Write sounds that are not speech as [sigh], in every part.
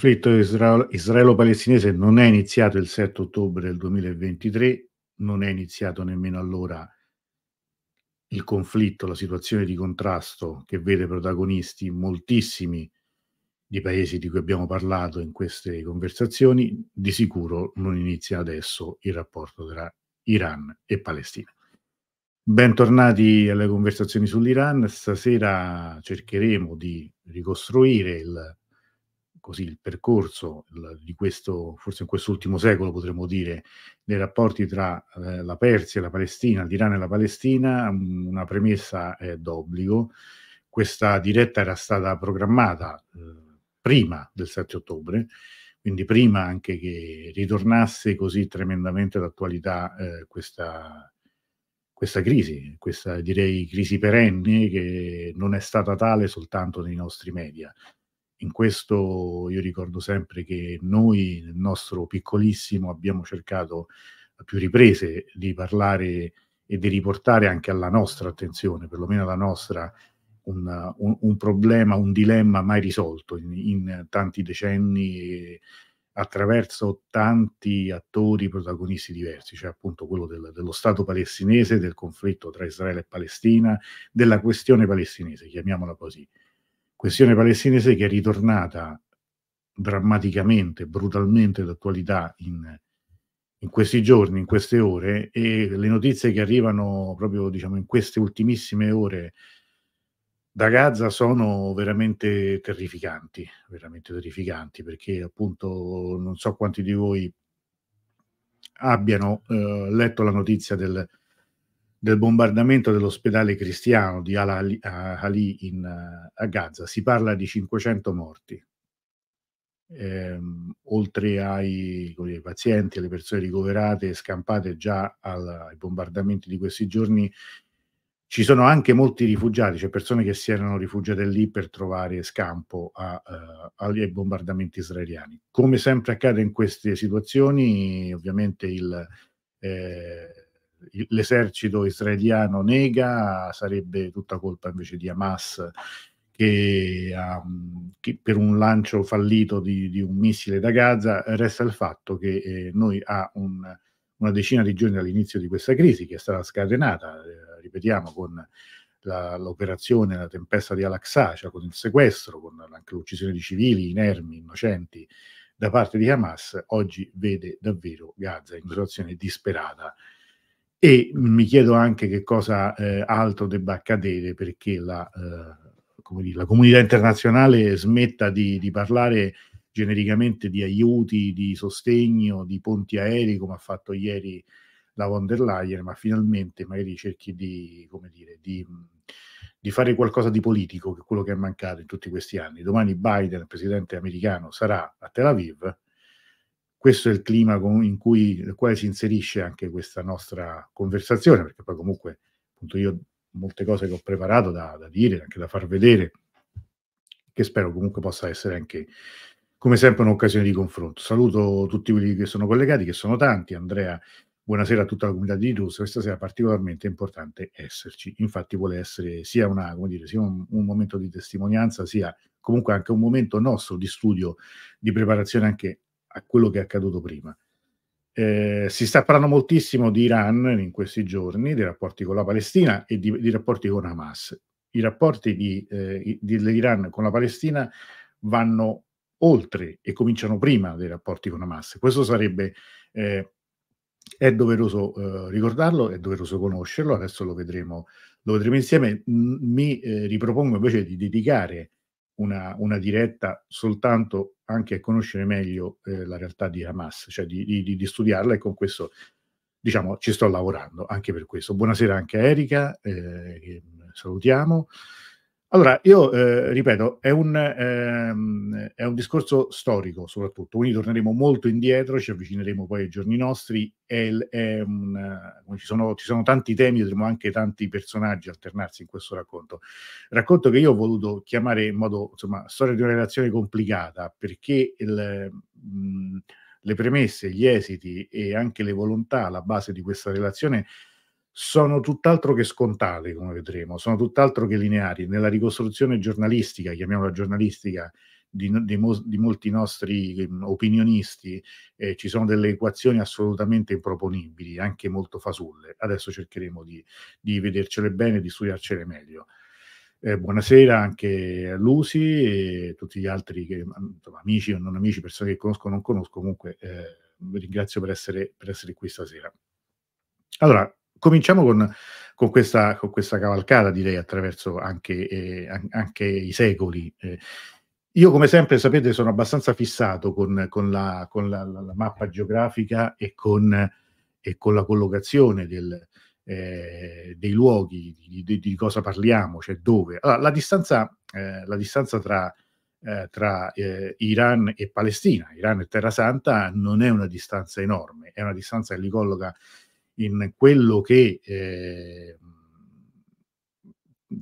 conflitto israelo-palestinese non è iniziato il 7 ottobre del 2023, non è iniziato nemmeno allora il conflitto, la situazione di contrasto che vede protagonisti moltissimi di paesi di cui abbiamo parlato in queste conversazioni, di sicuro non inizia adesso il rapporto tra Iran e Palestina. Bentornati alle conversazioni sull'Iran. Stasera cercheremo di ricostruire il così il percorso di questo, forse in quest'ultimo secolo potremmo dire, dei rapporti tra eh, la Persia e la Palestina, l'Iran e la Palestina, mm, una premessa eh, d'obbligo. Questa diretta era stata programmata eh, prima del 7 ottobre, quindi prima anche che ritornasse così tremendamente d'attualità eh, questa, questa crisi, questa direi crisi perenne che non è stata tale soltanto nei nostri media, in questo io ricordo sempre che noi, nel nostro piccolissimo, abbiamo cercato a più riprese di parlare e di riportare anche alla nostra attenzione, perlomeno alla nostra, un, un, un problema, un dilemma mai risolto in, in tanti decenni attraverso tanti attori protagonisti diversi, cioè appunto quello del, dello Stato palestinese, del conflitto tra Israele e Palestina, della questione palestinese, chiamiamola così questione palestinese che è ritornata drammaticamente, brutalmente d'attualità in, in questi giorni, in queste ore, e le notizie che arrivano proprio diciamo, in queste ultimissime ore da Gaza sono veramente terrificanti, veramente terrificanti, perché appunto non so quanti di voi abbiano eh, letto la notizia del, del bombardamento dell'ospedale cristiano di Al-Ali in, a Gaza, si parla di 500 morti, ehm, oltre ai, ai, pazienti, alle persone ricoverate e scampate già al, ai bombardamenti di questi giorni, ci sono anche molti rifugiati, cioè persone che si erano rifugiate lì per trovare scampo a, uh, ai bombardamenti israeliani. Come sempre accade in queste situazioni, ovviamente il, eh, l'esercito israeliano nega, sarebbe tutta colpa invece di Hamas che, um, che per un lancio fallito di, di, un missile da Gaza, resta il fatto che eh, noi a un, una decina di giorni dall'inizio di questa crisi che è stata scatenata, eh, ripetiamo, con la, l'operazione, la tempesta di Al-Aqsa, cioè con il sequestro, con anche l'uccisione di civili inermi, innocenti, da parte di Hamas, oggi vede davvero Gaza in situazione disperata e mi chiedo anche che cosa eh, altro debba accadere perché la, eh, dire, la comunità internazionale smetta di, di, parlare genericamente di aiuti, di sostegno, di ponti aerei come ha fatto ieri la von der Leyen, ma finalmente magari cerchi di, dire, di, di fare qualcosa di politico, che è quello che è mancato in tutti questi anni. Domani Biden, il presidente americano, sarà a Tel Aviv questo è il clima in cui, nel quale si inserisce anche questa nostra conversazione, perché poi comunque appunto io molte cose che ho preparato da, da dire, anche da far vedere, che spero comunque possa essere anche, come sempre, un'occasione di confronto. Saluto tutti quelli che sono collegati, che sono tanti. Andrea, buonasera a tutta la comunità di Rus. Questa sera è particolarmente importante esserci. Infatti vuole essere sia, una, dire, sia un, un momento di testimonianza, sia comunque anche un momento nostro di studio, di preparazione anche a quello che è accaduto prima. Eh, si sta parlando moltissimo di Iran in questi giorni, dei rapporti con la Palestina e di, di rapporti con Hamas. I rapporti di, eh, dell'Iran con la Palestina vanno oltre e cominciano prima dei rapporti con Hamas. Questo sarebbe, eh, è doveroso eh, ricordarlo, è doveroso conoscerlo, adesso lo vedremo, lo vedremo insieme. Mi eh, ripropongo invece di dedicare una, una, diretta soltanto anche a conoscere meglio eh, la realtà di Hamas, cioè di, di, di, studiarla e con questo diciamo ci sto lavorando anche per questo. Buonasera anche a Erika, eh, salutiamo. Allora, io eh, ripeto, è un, ehm, è un, discorso storico soprattutto, quindi torneremo molto indietro, ci avvicineremo poi ai giorni nostri, è, è un, ci, sono, ci, sono, tanti temi, vedremo anche tanti personaggi alternarsi in questo racconto. Racconto che io ho voluto chiamare in modo, insomma, storia di una relazione complicata, perché il, mh, le premesse, gli esiti e anche le volontà alla base di questa relazione sono tutt'altro che scontate, come vedremo, sono tutt'altro che lineari. Nella ricostruzione giornalistica, chiamiamola giornalistica, di, di, di molti nostri ehm, opinionisti, eh, ci sono delle equazioni assolutamente improponibili, anche molto fasulle. Adesso cercheremo di, di vedercele bene, di studiarcele meglio. Eh, buonasera anche a Lusi e tutti gli altri che, insomma, amici o non amici, persone che conosco o non conosco, comunque eh, vi ringrazio per essere, per essere qui stasera. Allora, cominciamo con, con, questa, con questa, cavalcata, direi, attraverso anche, eh, anche i secoli. Eh, io, come sempre, sapete, sono abbastanza fissato con, con la, la, la, mappa geografica e con, e con la collocazione del, eh, dei luoghi, di, di, di, cosa parliamo, cioè dove. Allora, la distanza, eh, la distanza tra, eh, tra eh, Iran e Palestina, Iran e Terra Santa, non è una distanza enorme, è una distanza che li colloca in quello che, eh,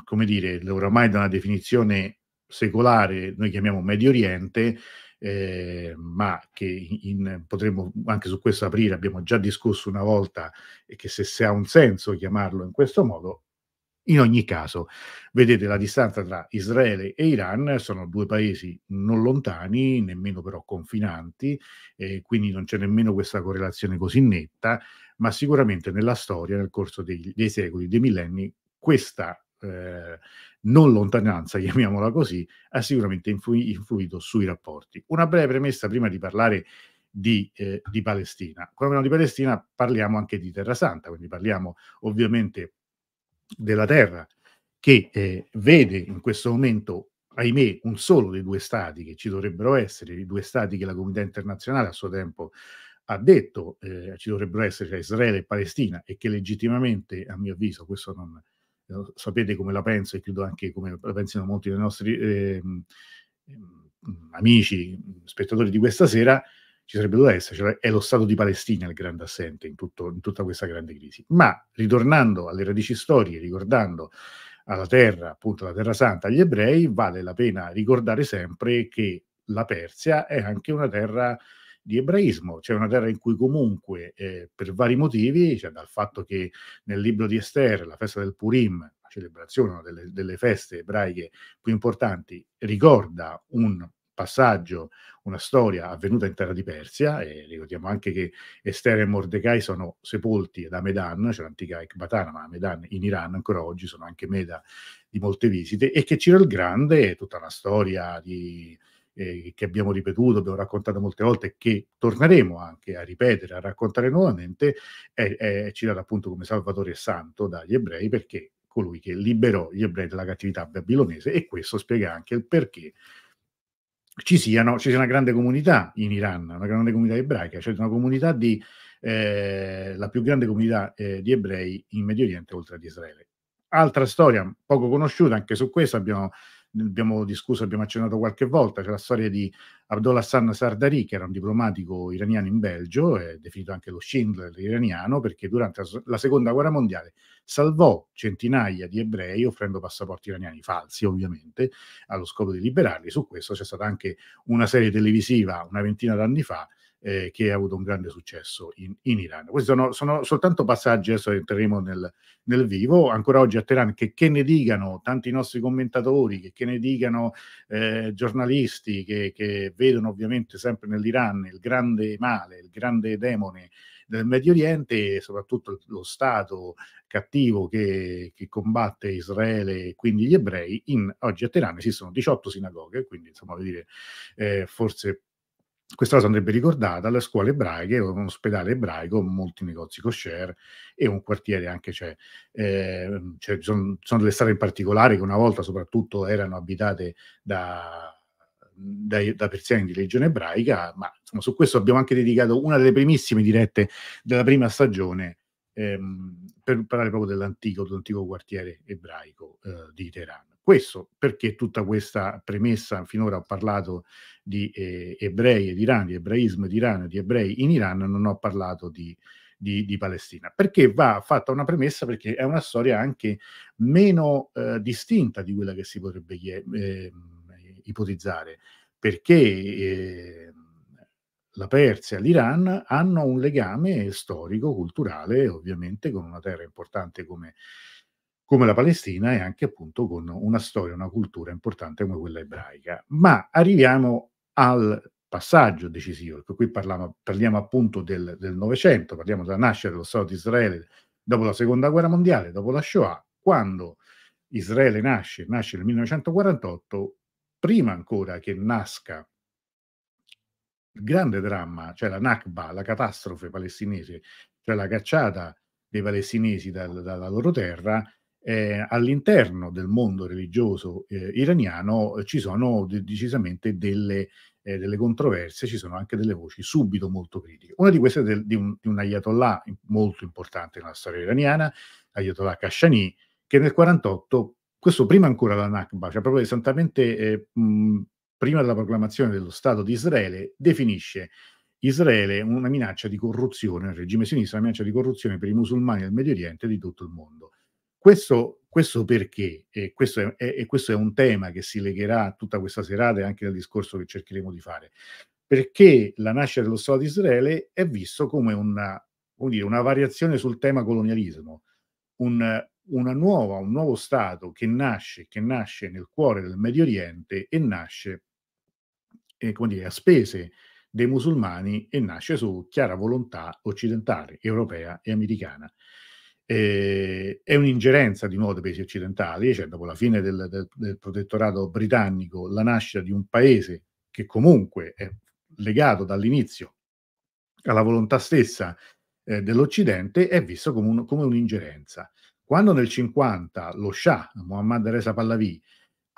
come dire, oramai da una definizione secolare noi chiamiamo Medio Oriente, eh, ma che in, potremmo anche su questo aprire, abbiamo già discusso una volta, e che se, se ha un senso chiamarlo in questo modo, in ogni caso, vedete la distanza tra Israele e Iran, sono due paesi non lontani, nemmeno però confinanti, eh, quindi non c'è nemmeno questa correlazione così netta ma sicuramente nella storia, nel corso dei, dei secoli, dei millenni, questa eh, non lontananza, [laughs] chiamiamola così, ha sicuramente influi, influito sui rapporti. Una breve premessa prima di parlare di, eh, di Palestina. Quando parliamo di Palestina parliamo anche di Terra Santa, quindi parliamo ovviamente della terra che eh, vede in questo momento, ahimè, un solo dei due stati che ci dovrebbero essere, i due stati che la comunità internazionale a suo tempo ha detto eh, ci dovrebbero essere cioè, Israele e Palestina e che legittimamente, a mio avviso, questo non eh, sapete come la penso e credo anche come la pensino molti dei nostri eh, amici, spettatori di questa sera, ci sarebbe dovuto essere, cioè è lo Stato di Palestina il grande assente in, tutto, in tutta questa grande crisi. Ma ritornando alle radici storiche, ricordando alla terra, appunto alla terra santa, agli ebrei, vale la pena ricordare sempre che la Persia è anche una terra di ebraismo, c'è una terra in cui comunque eh, per vari motivi, cioè dal fatto che nel libro di Esther la festa del Purim, la celebrazione delle, delle, feste ebraiche più importanti, ricorda un passaggio, una storia avvenuta in terra di Persia, e ricordiamo anche che Esther e Mordecai sono sepolti ad Amedan, cioè l'antica Ecbatana, ma Amedan in Iran ancora oggi sono anche meta di molte visite, e che Ciro il Grande è tutta una storia di eh, che abbiamo ripetuto, abbiamo raccontato molte volte, e che torneremo anche a ripetere, a raccontare nuovamente, è, è citato appunto come Salvatore Santo dagli ebrei perché colui che liberò gli ebrei dalla cattività babilonese e questo spiega anche il perché ci, siano, ci sia una grande comunità in Iran, una grande comunità ebraica, cioè una comunità di, eh, la più grande comunità eh, di ebrei in Medio Oriente oltre ad Israele. Altra storia poco conosciuta, anche su questo abbiamo abbiamo discusso, abbiamo accennato qualche volta, c'è la storia di Abdullah Hassan Sardari, che era un diplomatico iraniano in Belgio, è definito anche lo Schindler iraniano, perché durante la seconda guerra mondiale salvò centinaia di ebrei offrendo passaporti iraniani falsi, ovviamente, allo scopo di liberarli. Su questo c'è stata anche una serie televisiva una ventina d'anni fa eh, che ha avuto un grande successo in, in Iran. Questi sono, sono, soltanto passaggi, adesso entreremo nel, nel, vivo, ancora oggi a Teheran, che, che ne dicano tanti nostri commentatori, che, che ne dicano eh, giornalisti che, che vedono ovviamente sempre nell'Iran il grande male, il grande demone del Medio Oriente e soprattutto lo Stato cattivo che, che, combatte Israele e quindi gli ebrei, in, oggi a Teheran esistono 18 sinagoghe, quindi insomma, dire, eh, forse questa cosa andrebbe ricordata, le scuole ebraiche, un ospedale ebraico, molti negozi kosher e un quartiere anche c'è. Eh, cioè, sono, ehm, cioè, sono delle strade in particolare che una volta soprattutto erano abitate da, da, da persiani di legione ebraica, ma insomma, su questo abbiamo anche dedicato una delle primissime dirette della prima stagione ehm, per parlare proprio dell'antico, dell'antico quartiere ebraico eh, di Teheran. Questo perché tutta questa premessa, finora ho parlato di eh, ebrei ed Iran, di ebraismo ed Iran, di ebrei in Iran, non ho parlato di, di, di, Palestina. Perché va fatta una premessa? Perché è una storia anche meno eh, distinta di quella che si potrebbe eh, ipotizzare, perché ehm, la Persia e l'Iran hanno un legame storico, culturale, ovviamente con una terra importante come come la Palestina e anche appunto con una storia, una cultura importante come quella ebraica. Ma arriviamo al passaggio decisivo, perché qui parliamo, parliamo appunto del Novecento, parliamo della nascita dello Stato di Israele dopo la Seconda Guerra Mondiale, dopo la Shoah, quando Israele nasce, nasce nel 1948, prima ancora che nasca il grande dramma, cioè la Nakba, la catastrofe palestinese, cioè la cacciata dei palestinesi dal, dalla loro terra, eh, all'interno del mondo religioso eh, iraniano eh, ci sono de- decisamente delle, eh, delle, controversie, ci sono anche delle voci subito molto critiche. Una di queste è del, di, un, di, un, ayatollah molto importante nella storia iraniana, Ayatollah Kashani, che nel 48, questo prima ancora della Nakba, cioè proprio esattamente eh, mh, prima della proclamazione dello Stato di Israele, definisce Israele una minaccia di corruzione, il regime sinistro, una minaccia di corruzione per i musulmani del Medio Oriente e di tutto il mondo. Questo, questo perché, e questo è, è, e questo è un tema che si legherà tutta questa serata e anche al discorso che cercheremo di fare, perché la nascita dello Stato di Israele è visto come una, come dire, una variazione sul tema colonialismo, un, una nuova, un nuovo Stato che nasce, che nasce nel cuore del Medio Oriente e nasce eh, come dire, a spese dei musulmani e nasce su chiara volontà occidentale, europea e americana eh, è un'ingerenza di nuovo dei paesi occidentali, eh, cioè dopo la fine del, del, del protettorato britannico, la nascita di un paese che comunque è legato dall'inizio alla volontà stessa eh, dell'Occidente, è visto come, un, come, un'ingerenza. Quando nel 50 lo Shah, Mohammad Reza Pahlavi,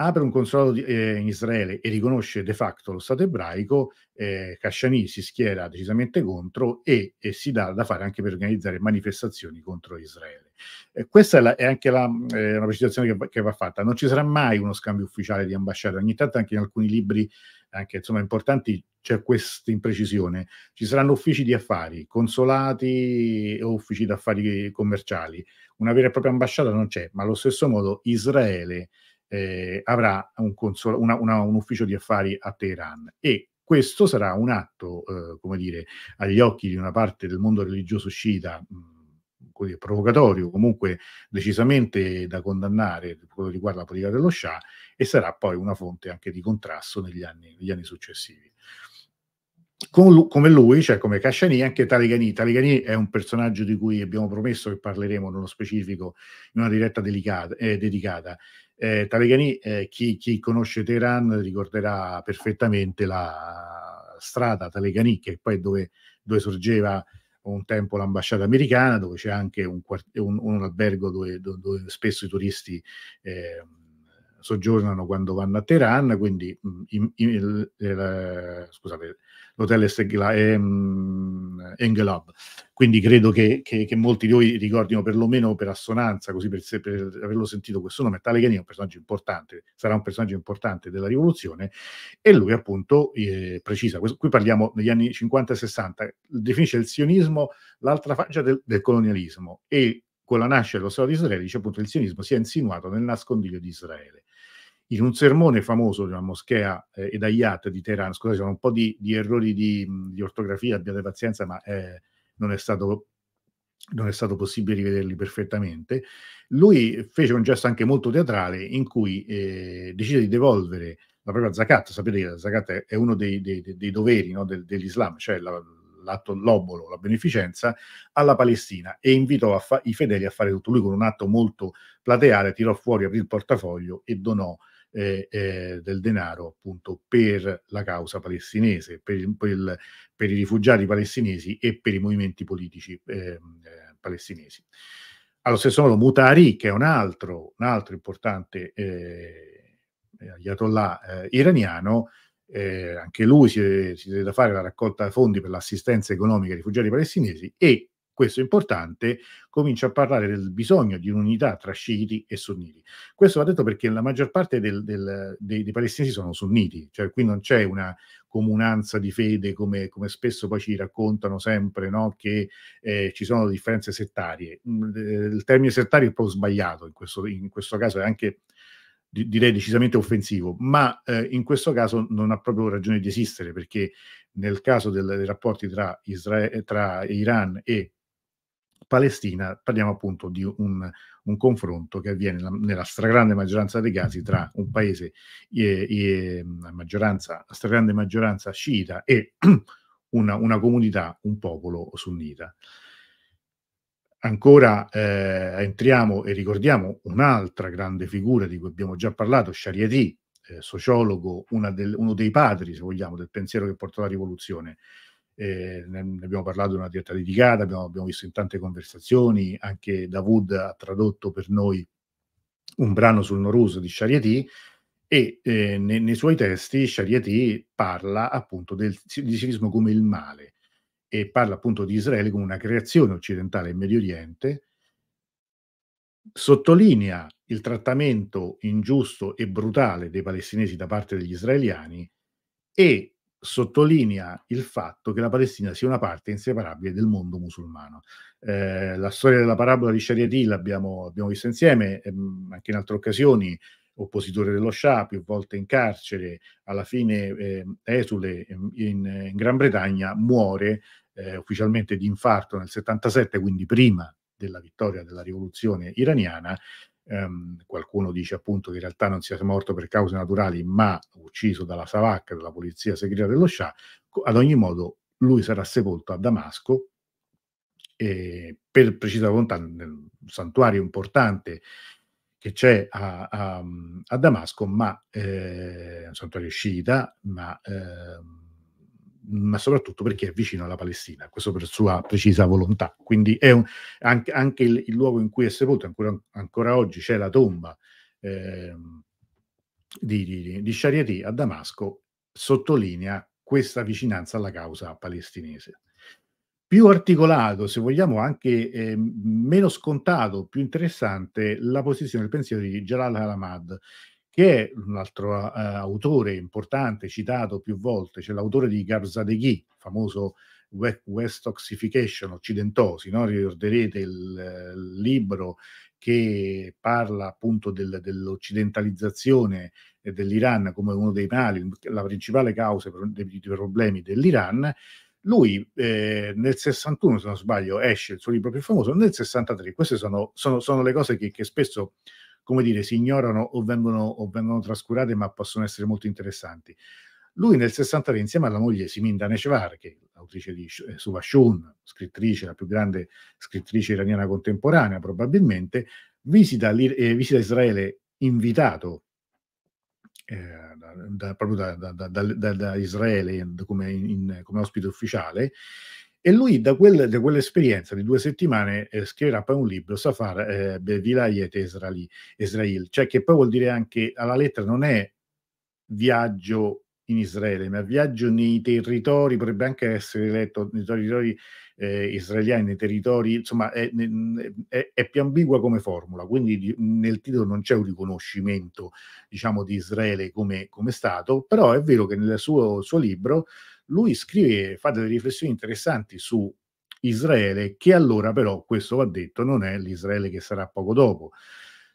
apre un consolato di, eh, in Israele e riconosce de facto lo Stato ebraico, eh, Casciani si schiera decisamente contro e, e, si dà da fare anche per organizzare manifestazioni contro Israele. Eh, questa è, la, è, anche la, eh, una precisazione che, che, va fatta. Non ci sarà mai uno scambio ufficiale di ambasciate. Ogni tanto anche in alcuni libri, anche insomma, importanti, c'è questa imprecisione. Ci saranno uffici di affari, consolati o uffici di affari commerciali. Una vera e propria ambasciata non c'è, ma allo stesso modo Israele eh, avrà un, console, una, una, un, ufficio di affari a Teheran e questo sarà un atto, eh, come dire, agli occhi di una parte del mondo religioso sciita mh, provocatorio, comunque decisamente da condannare per quello che riguarda la politica dello Shah e sarà poi una fonte anche di contrasto negli anni, negli anni successivi. Con, come lui, cioè come Casciani, anche Talegani. Talegani è un personaggio di cui abbiamo promesso che parleremo nello specifico in una diretta delicata, eh, dedicata. Eh, Taleghani, eh, chi, chi, conosce Teheran ricorderà perfettamente la strada Taleghani, che è poi dove, dove sorgeva un tempo l'ambasciata americana, dove c'è anche un, un, un albergo dove, dove, spesso i turisti... Eh, soggiornano quando vanno a Teheran, quindi in, mm, in, il, il, scusate, l'hotel è ehm, Engelab. Quindi credo che, che, che, molti di voi ricordino perlomeno per assonanza, così per, per averlo sentito questo nome, tale Taleghani è un personaggio importante, sarà un personaggio importante della rivoluzione e lui appunto eh, precisa, questo, qui parliamo degli anni 50 e 60, definisce il sionismo l'altra faccia del, del colonialismo e con la nascita dello Stato di Israele, dice appunto il sionismo si è insinuato nel nascondiglio di Israele. In un sermone famoso di cioè, una moschea eh, Edayat di Teheran, scusate, sono un po' di, di errori di, di, ortografia, abbiate pazienza, ma eh, non, è stato, non è stato possibile rivederli perfettamente. Lui fece un gesto anche molto teatrale in cui eh, decise di devolvere la propria zakat. Sapete che la zakat è, è uno dei, dei, dei doveri no, del, dell'Islam, cioè la, l'atto l'obolo, la beneficenza, alla Palestina e invitò fa- i fedeli a fare tutto. Lui con un atto molto plateale tirò fuori, aprì il portafoglio e donò eh, eh, del denaro appunto per la causa palestinese, per, il, per, il, per, i rifugiati palestinesi e per i movimenti politici ehm, eh, palestinesi. Allo stesso modo Mutari, che è un altro, un altro importante eh, eh, ayatollah eh, iraniano, eh, anche lui si, si deve fare la raccolta fondi per l'assistenza economica ai rifugiati palestinesi e, questo è importante, comincia a parlare del bisogno di un'unità tra sciiti e sunniti. Questo va detto perché la maggior parte del, del, dei, dei, palestinesi sono sunniti, cioè qui non c'è una comunanza di fede come, come spesso poi ci raccontano sempre, no? che eh, ci sono differenze settarie. Mm, eh, il termine settario è un po' sbagliato, in questo, in questo caso è anche di, direi decisamente offensivo, ma eh, in questo caso non ha proprio ragione di esistere perché nel caso del, dei rapporti tra, Israele, tra Iran e Palestina parliamo appunto di un, un confronto che avviene nella, nella, stragrande maggioranza dei casi tra un paese, e, e, maggioranza, stragrande maggioranza sciita e [clears throat] una, una comunità, un popolo sunnita ancora eh, entriamo e ricordiamo un'altra grande figura di cui abbiamo già parlato, Shariati, eh, sociologo, del, uno dei padri, se vogliamo, del pensiero che portò alla rivoluzione. Eh, ne abbiamo parlato in una diretta dedicata, abbiamo, abbiamo visto in tante conversazioni, anche Davud ha tradotto per noi un brano sul Norus di Shariati e eh, nei, nei, suoi testi Shariati parla appunto del, del civismo come il male e parla appunto di Israele come una creazione occidentale in Medio Oriente, sottolinea il trattamento ingiusto e brutale dei palestinesi da parte degli israeliani e sottolinea il fatto che la Palestina sia una parte inseparabile del mondo musulmano. Eh, la storia della parabola di Sharia D l'abbiamo abbiamo visto insieme, ehm, anche in altre occasioni, oppositore dello Shah, più volte in carcere, alla fine eh, ehm, esule ehm, in, in, Gran Bretagna, muore eh, ufficialmente di infarto nel 77, quindi prima della vittoria della rivoluzione iraniana. Ehm, qualcuno dice appunto che in realtà non sia morto per cause naturali, ma ucciso dalla Savak, dalla polizia segreta dello Shah. Ad ogni modo, lui sarà sepolto a Damasco, eh, per precisa volontà, nel santuario importante che c'è a, a, a Damasco, ma eh, un santuario sciita, ma. Eh, ma soprattutto perché è vicino alla Palestina, questo per sua precisa volontà. Quindi è un, anche, anche il, il, luogo in cui è sepolto, ancora, ancora oggi c'è la tomba eh, di, di, di Shariati a Damasco, sottolinea questa vicinanza alla causa palestinese. Più articolato, se vogliamo anche eh, meno scontato, più interessante, la posizione, il pensiero di Jalal al Halamad, che è un altro uh, autore importante, citato più volte, c'è cioè l'autore di Garzadeghi, famoso West Toxification Occidentosi, no? ricorderete il, il libro che parla appunto del, dell'occidentalizzazione dell'Iran come uno dei mali, la principale causa dei problemi dell'Iran. Lui eh, nel 61, se non sbaglio, esce il suo libro più famoso, nel 63, queste sono, sono, sono le cose che, che spesso come dire, si ignorano o vengono, o vengono trascurate, ma possono essere molto interessanti. Lui nel 63, insieme alla moglie Siminda Nechvar, che è autrice di eh, Suvashun, scrittrice, la più grande scrittrice iraniana contemporanea probabilmente, visita, eh, visita Israele invitato eh, da, da, proprio da, da Israele come, in, come ospite ufficiale e lui da, quel, da quell'esperienza di due settimane eh, scriverà poi un libro, Safar eh, Bevilayet Israel, Israel, cioè che poi vuol dire anche alla lettera non è viaggio in Israele, ma viaggio nei territori, potrebbe anche essere letto nei territori eh, israeliani, nei territori, insomma è, è, è, più ambigua come formula, quindi nel titolo non c'è un riconoscimento diciamo di Israele come, come Stato, però è vero che nel suo, suo libro lui scrive, fa delle riflessioni interessanti su Israele, che allora però, questo va detto, non è l'Israele che sarà poco dopo.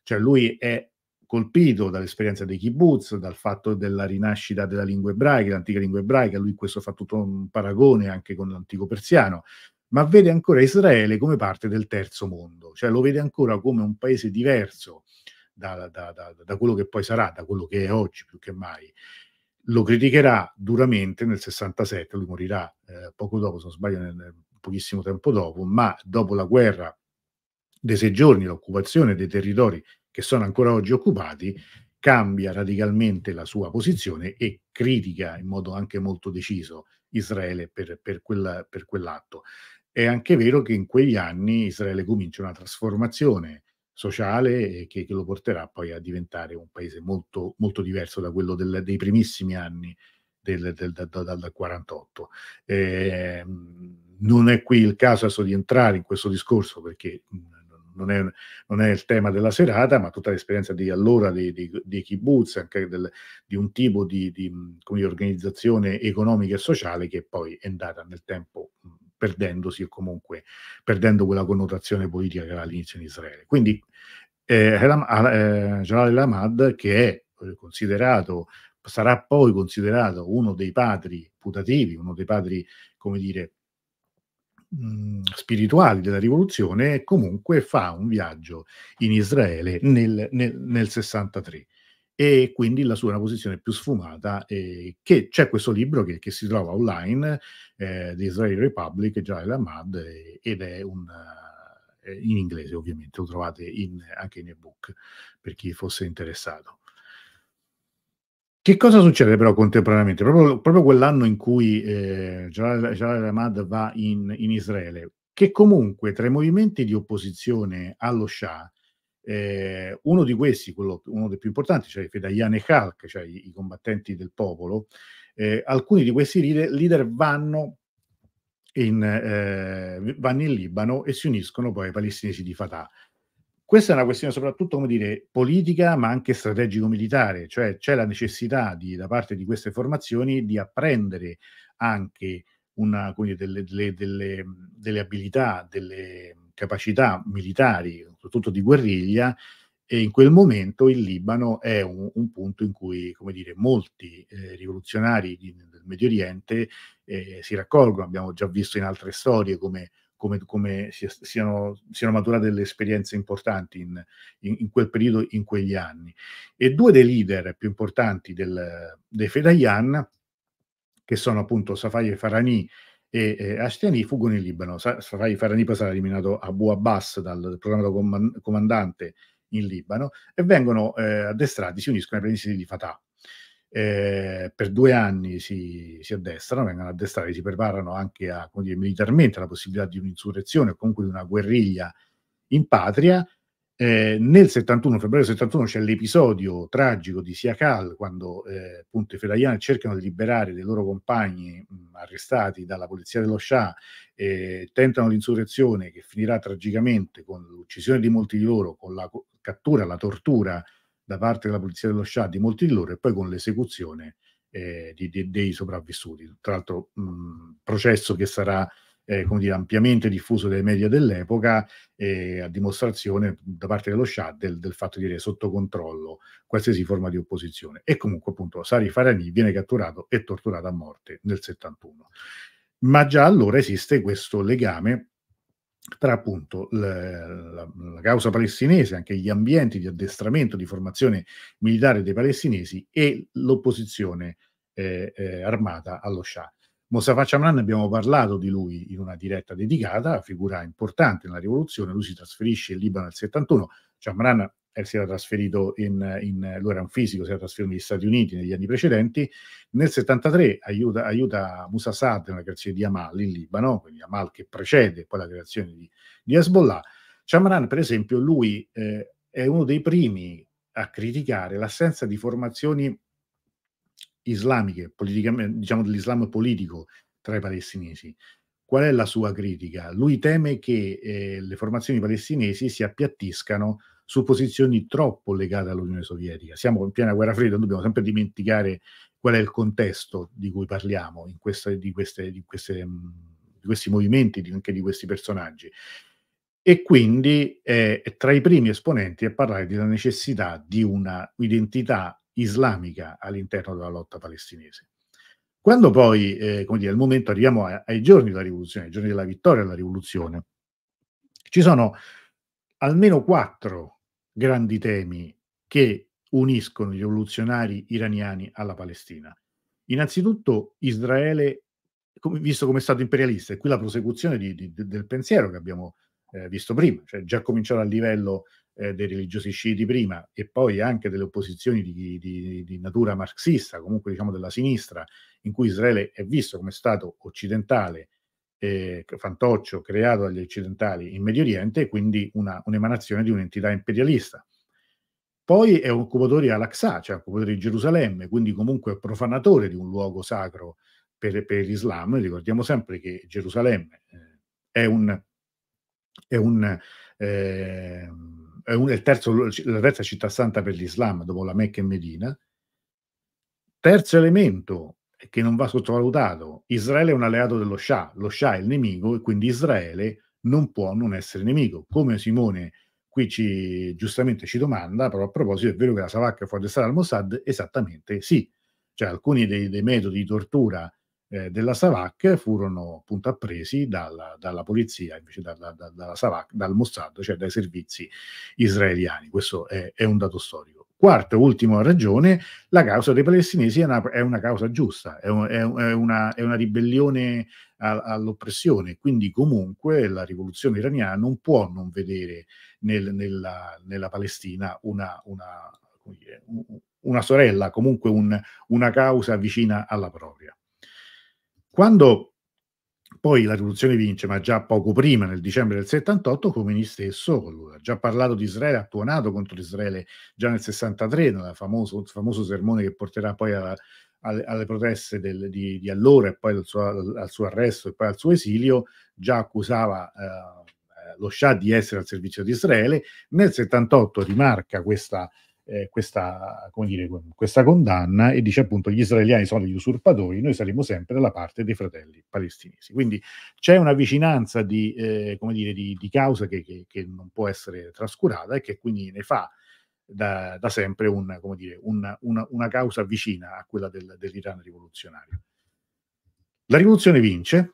Cioè lui è colpito dall'esperienza dei kibbutz, dal fatto della rinascita della lingua ebraica, l'antica lingua ebraica, lui questo fa tutto un paragone anche con l'antico persiano, ma vede ancora Israele come parte del terzo mondo, cioè lo vede ancora come un paese diverso da, da, da, da quello che poi sarà, da quello che è oggi più che mai lo criticherà duramente nel 67, lui morirà eh, poco dopo, se non sbaglio, nel, nel, pochissimo tempo dopo, ma dopo la guerra dei sei giorni, l'occupazione dei territori che sono ancora oggi occupati, cambia radicalmente la sua posizione e critica in modo anche molto deciso Israele per, per, quella, per quell'atto. È anche vero che in quegli anni Israele comincia una trasformazione sociale che, che, lo porterà poi a diventare un paese molto, molto diverso da quello del, dei primissimi anni del, del, del, del 48. Eh, non è qui il caso adesso di entrare in questo discorso perché non è, non è, il tema della serata, ma tutta l'esperienza di allora dei, dei, dei kibbutz, anche del, di un tipo di, di, di organizzazione economica e sociale che poi è andata nel tempo perdendosi o comunque perdendo quella connotazione politica che aveva all'inizio in Israele. Quindi eh, ah, eh Jalal el-Ahmad, che è eh, considerato, sarà poi considerato uno dei padri putativi, uno dei padri, come dire, mm, spirituali della rivoluzione, comunque fa un viaggio in Israele nel, nel, nel 63 e quindi la sua è una posizione più sfumata e che c'è questo libro che, che si trova online eh, di Israeli Republic e Jalal Ahmad eh, ed è un eh, eh, in inglese ovviamente lo trovate in, anche in ebook per chi fosse interessato che cosa succede però contemporaneamente? Proprio, proprio quell'anno in cui eh, Jalal Ahmad va in, in Israele, che comunque tra i movimenti di opposizione allo Shah eh, uno di questi, quello, uno dei più importanti, cioè i e Khalk, cioè i, i, combattenti del popolo, eh, alcuni di questi leader, leader vanno, in, eh, vanno in Libano e si uniscono poi ai palestinesi di Fatah. Questa è una questione soprattutto, come dire, politica, ma anche strategico-militare, cioè c'è la necessità di, da parte di queste formazioni di apprendere anche una, quindi delle, delle, delle, delle abilità, delle, capacità militari, soprattutto di guerriglia, e in quel momento il Libano è un, un punto in cui, come dire, molti eh, rivoluzionari di, del Medio Oriente eh, si raccolgono. Abbiamo già visto in altre storie come, come, come si, siano, siano, maturate delle esperienze importanti in, in, in, quel periodo, in quegli anni. E due dei leader più importanti del, dei Fedayan, che sono appunto Safai e Farani, e eh, Ashtiani fuggono in Libano. Sa- Faranipa sarà eliminato a Bu Abbas dal programma com- comandante in Libano e vengono eh, addestrati, si uniscono ai presidenzi di Fatah. Eh, per due anni si, si, addestrano, vengono addestrati, si preparano anche a, dire, militarmente alla possibilità di un'insurrezione o comunque di una guerriglia in patria eh, nel 71, febbraio 71 c'è l'episodio tragico di Siakal quando eh, appunto i fedayani cercano di liberare dei loro compagni mh, arrestati dalla polizia dello Shah, eh, tentano l'insurrezione che finirà tragicamente con l'uccisione di molti di loro, con la co- cattura, la tortura da parte della polizia dello Shah di molti di loro e poi con l'esecuzione eh, di, di, dei sopravvissuti. Tra l'altro mh, processo che sarà eh, come dire, ampiamente diffuso dai media dell'epoca, eh, a dimostrazione da parte dello Shah del, del fatto di avere sotto controllo qualsiasi forma di opposizione. E comunque, appunto, Sari Farani viene catturato e torturato a morte nel 71. Ma già allora esiste questo legame tra appunto la, la, la, causa palestinese, anche gli ambienti di addestramento, di formazione militare dei palestinesi e l'opposizione eh, eh, armata allo Shah. Mustafa Chamran, abbiamo parlato di lui in una diretta dedicata, figura importante nella rivoluzione, lui si trasferisce in Libano nel 71, Chamran eh, si era trasferito in, in, lui era un fisico, si era trasferito negli Stati Uniti negli anni precedenti, nel 73 aiuta, aiuta Musa Saad nella creazione di Amal in Libano, quindi Amal che precede poi la creazione di, di Hezbollah. Chamran, per esempio, lui eh, è uno dei primi a criticare l'assenza di formazioni islamiche, politicamente, diciamo dell'Islam politico tra i palestinesi. Qual è la sua critica? Lui teme che eh, le formazioni palestinesi si appiattiscano su posizioni troppo legate all'Unione Sovietica. Siamo in piena guerra fredda, dobbiamo sempre dimenticare qual è il contesto di cui parliamo, queste, di, queste, di, queste, mm, di, questi movimenti, di, anche di questi personaggi. E quindi eh, è tra i primi esponenti a parlare della necessità di una identità islamica all'interno della lotta palestinese. Quando poi, eh, come dire, al momento arriviamo a, ai giorni della rivoluzione, ai giorni della vittoria della rivoluzione, ci sono almeno quattro grandi temi che uniscono gli rivoluzionari iraniani alla Palestina. Innanzitutto Israele, come, visto come stato imperialista, e qui la prosecuzione di, di, del pensiero che abbiamo eh, visto prima, cioè già cominciare a livello eh, dei religiosi sciiti prima e poi anche delle opposizioni di, di, di, natura marxista, comunque diciamo della sinistra, in cui Israele è visto come Stato occidentale, eh, fantoccio creato dagli occidentali in Medio Oriente e quindi una, un'emanazione di un'entità imperialista. Poi è occupatore all'Aqsa, cioè occupatore di Gerusalemme, quindi comunque profanatore di un luogo sacro per, per l'Islam. Ricordiamo sempre che Gerusalemme eh, è un... È un eh, è, un, è terzo, la terza città santa per l'Islam, dopo la Mecca e Medina. Terzo elemento che non va sottovalutato, Israele è un alleato dello Shah, lo Shah è il nemico e quindi Israele non può non essere nemico. Come Simone qui ci, giustamente ci domanda, però a proposito è vero che la Savacca fu addestrata al Mossad? Esattamente sì. Cioè alcuni dei, dei metodi di tortura eh, della SAVAC furono appunto appresi dalla, dalla polizia, invece dalla, da, dalla SAVAC, dal Mossad, cioè dai servizi israeliani. Questo è, è un dato storico. Quarta e ultima ragione, la causa dei palestinesi è una, è una causa giusta, è, un, è, una, è una, ribellione all'oppressione, quindi comunque la rivoluzione iraniana non può non vedere nel, nella, nella, Palestina una, una, una sorella, comunque un, una causa vicina alla propria. Quando poi la rivoluzione vince, ma già poco prima, nel dicembre del 78, Khomeini stesso ha già parlato di Israele, ha tuonato contro Israele già nel 63, nel famoso, famoso sermone che porterà poi alla, alle, alle, proteste del, di, di, allora e poi al suo, al suo, arresto e poi al suo esilio, già accusava eh, eh lo Shah di essere al servizio di Israele. Nel 78 rimarca questa eh, questa, come dire, questa condanna e dice appunto gli israeliani sono gli usurpatori, noi saremo sempre dalla parte dei fratelli palestinesi. Quindi c'è una vicinanza di, eh, come dire, di, di causa che, che, che, non può essere trascurata e che quindi ne fa da, da sempre un, come dire, un, una, una, causa vicina a quella del, dell'Iran rivoluzionario. La rivoluzione vince,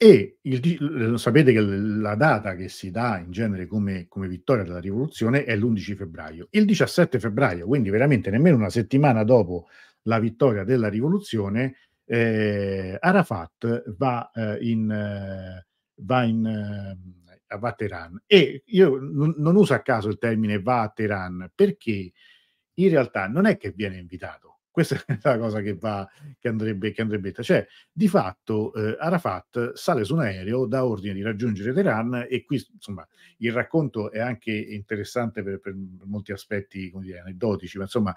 e il, sapete che la data che si dà in genere come, come, vittoria della rivoluzione è l'11 febbraio. Il 17 febbraio, quindi veramente nemmeno una settimana dopo la vittoria della rivoluzione, eh, Arafat va, eh, in, eh, va in, va eh, a Teheran. E io n- non uso a caso il termine va a Teheran perché in realtà non è che viene invitato questa è la cosa che, va, che, andrebbe, che andrebbe Cioè, di fatto, eh, Arafat sale su un aereo, dà ordine di raggiungere Teheran e qui, insomma, il racconto è anche interessante per, per molti aspetti, come dire, aneddotici, ma insomma,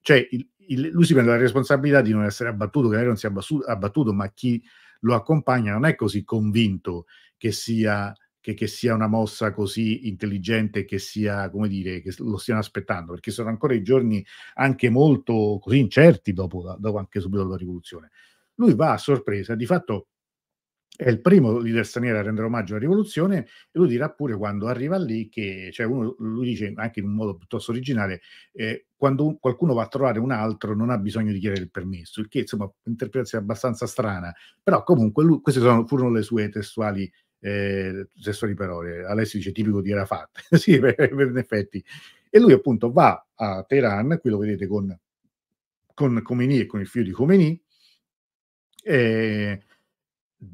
cioè, il, il, lui si prende la responsabilità di non essere abbattuto, che l'aereo non sia abbattuto, ma chi lo accompagna non è così convinto che sia che, che, sia una mossa così intelligente che sia, come dire, che lo stiano aspettando, perché sono ancora i giorni anche molto così incerti dopo, dopo anche subito la rivoluzione. Lui va a sorpresa, di fatto è il primo leader straniero a rendere omaggio alla rivoluzione e lui dirà pure quando arriva lì che cioè uno, lui dice anche in un modo piuttosto originale eh, quando un, qualcuno va a trovare un altro non ha bisogno di chiedere il permesso il che insomma interpretazione abbastanza strana però comunque lui, queste sono, furono le sue testuali eh, sesso di parole, Alessio dice tipico di Arafat, [laughs] sì, per, in effetti. E lui appunto va a Teheran, qui lo vedete con, con Khomeini e con il figlio di Khomeini, eh,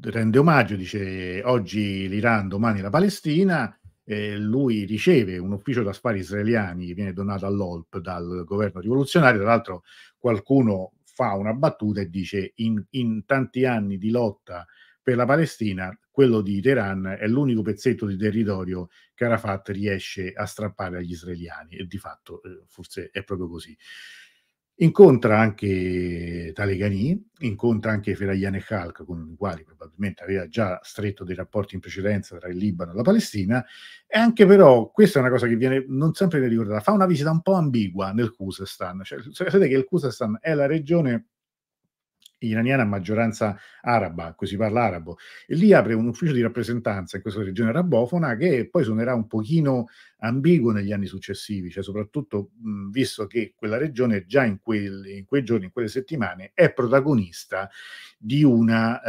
rende omaggio, dice oggi l'Iran, domani la Palestina, eh, lui riceve un ufficio da spari israeliani che viene donato all'OLP dal governo rivoluzionario, tra l'altro qualcuno fa una battuta e dice in, in tanti anni di lotta per la Palestina, quello di Teheran è l'unico pezzetto di territorio che Arafat riesce a strappare agli israeliani e di fatto eh, forse è proprio così. Incontra anche Talegani, incontra anche Ferayan e Khalk, con i quali probabilmente aveva già stretto dei rapporti in precedenza tra il Libano e la Palestina, e anche però, questa è una cosa che viene non sempre ricordata, fa una visita un po' ambigua nel Khuzestan. Cioè, sapete che il Khuzestan è la regione iraniana a maggioranza araba, così parla arabo, e lì apre un ufficio di rappresentanza in questa regione arabofona che poi suonerà un pochino ambiguo negli anni successivi, cioè soprattutto mh, visto che quella regione già in, quel, in, quei giorni, in quelle settimane, è protagonista di una,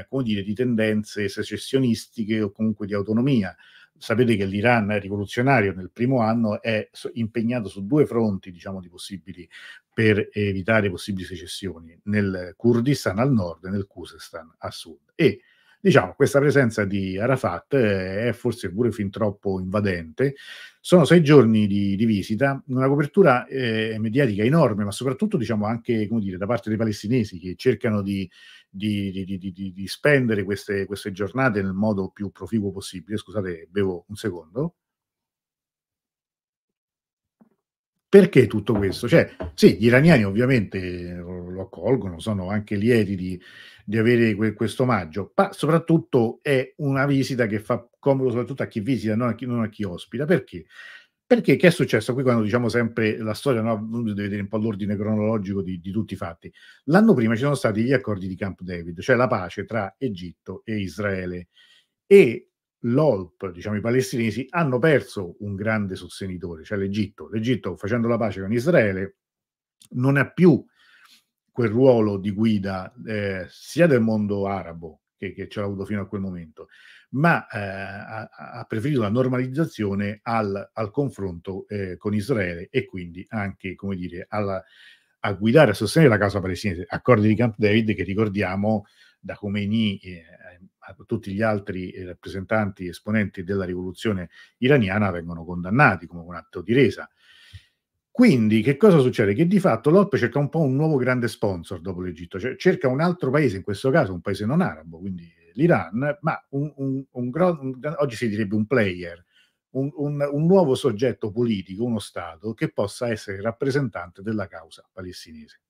eh, come dire, di tendenze secessionistiche o comunque di autonomia sapete che l'Iran è rivoluzionario nel primo anno è impegnato su due fronti, diciamo, di possibili per evitare possibili secessioni, nel Kurdistan al nord e nel Khuzestan a sud. E diciamo, questa presenza di Arafat eh, è forse pure fin troppo invadente. Sono sei giorni di, di visita, una copertura eh, mediatica enorme, ma soprattutto diciamo, anche dire, da parte dei palestinesi che cercano di di, di, di, di spendere queste, queste giornate nel modo più proficuo possibile. Scusate, bevo un secondo. Perché tutto questo? Cioè, sì, gli iraniani ovviamente eh, lo accolgono, sono anche lieti di, di avere que- questo omaggio, ma soprattutto è una visita che fa comodo soprattutto a chi visita, non a chi, non a chi ospita. Perché? Perché che è successo qui quando diciamo sempre la storia, no? uno deve vedere un po' l'ordine cronologico di, di, tutti i fatti. L'anno prima ci sono stati gli accordi di Camp David, cioè la pace tra Egitto e Israele. E l'OLP, diciamo i palestinesi, hanno perso un grande sostenitore, cioè l'Egitto. L'Egitto facendo la pace con Israele non ha più quel ruolo di guida eh, sia del mondo arabo che, che ce l'ha avuto fino a quel momento, ma eh, ha, preferito la normalizzazione al, al confronto eh, con Israele e quindi anche come dire, alla, a guidare, a sostenere la causa palestinese. Accordi di Camp David che ricordiamo da Khomeini eh, a tutti gli altri eh, rappresentanti esponenti della rivoluzione iraniana vengono condannati come un atto di resa. Quindi che cosa succede? Che di fatto l'OP cerca un po' un nuovo grande sponsor dopo l'Egitto, cioè cerca un altro paese, in questo caso un paese non arabo, quindi l'Iran, ma un, un, un, oggi si direbbe un player, un nuovo soggetto politico, uno Stato che possa essere rappresentante della causa palestinese.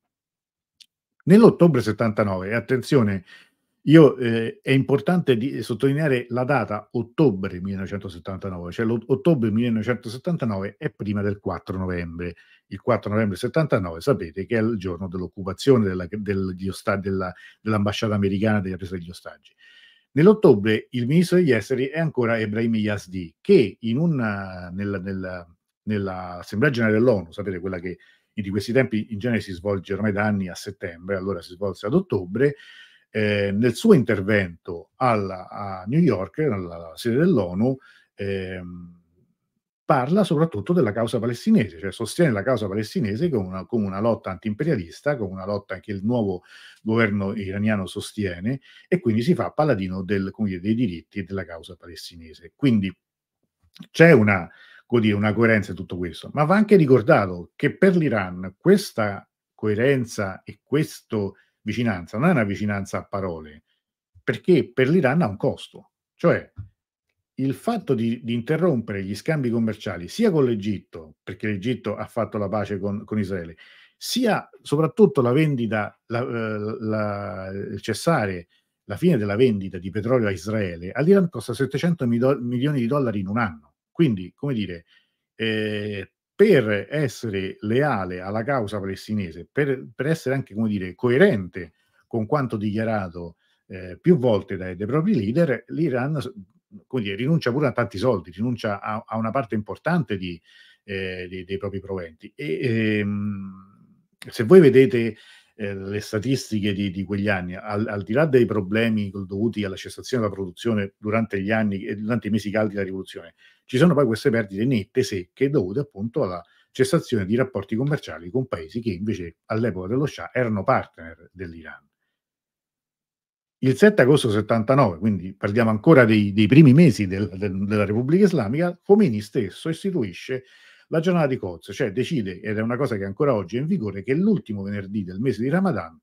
Nell'ottobre 79, attenzione, io, eh, è importante di, sottolineare la data ottobre 1979, cioè l'ottobre 1979 è prima del 4 novembre. Il 4 novembre 79 sapete che è il giorno dell'occupazione della, del, della, dell'ambasciata americana della presa degli ostaggi. Nell'ottobre il ministro degli esteri è ancora Ebrahim Yazdi, che una, nella, nella, nell'Assemblea Generale dell'ONU, sapete quella che di questi tempi in genere si svolge ormai da anni a settembre, allora si svolse ad ottobre, eh, nel suo intervento alla, a New York, alla sede dell'ONU, eh, parla soprattutto della causa palestinese, cioè sostiene la causa palestinese come una, come una lotta antiimperialista, come una lotta che il nuovo governo iraniano sostiene e quindi si fa paladino del, dire, dei diritti e della causa palestinese. Quindi c'è una, dire, una coerenza in tutto questo, ma va anche ricordato che per l'Iran questa coerenza e questa vicinanza non è una vicinanza a parole, perché per l'Iran ha un costo, cioè il fatto di, di, interrompere gli scambi commerciali sia con l'Egitto, perché l'Egitto ha fatto la pace con, con Israele, sia soprattutto la vendita, la, eh, la, il cessare, la fine della vendita di petrolio a Israele, all'Iran costa 700 mil- milioni di dollari in un anno. Quindi, come dire, eh, per essere leale alla causa palestinese, per, per essere anche, come dire, coerente con quanto dichiarato eh, più volte dai, dai, propri leader, l'Iran quindi rinuncia pure a tanti soldi, rinuncia a, a una parte importante di, eh, dei, dei, propri proventi. E, ehm, se voi vedete eh, le statistiche di, di quegli anni, al, al, di là dei problemi dovuti alla cessazione della produzione durante gli anni, eh, durante i mesi caldi della rivoluzione, ci sono poi queste perdite nette, secche, dovute appunto alla cessazione di rapporti commerciali con paesi che invece all'epoca dello Shah erano partner dell'Iran il 7 agosto 79, quindi parliamo ancora dei, dei primi mesi del, del, della Repubblica Islamica, Khomeini stesso istituisce la giornata di Qods, cioè decide, ed è una cosa che ancora oggi è in vigore, che l'ultimo venerdì del mese di Ramadan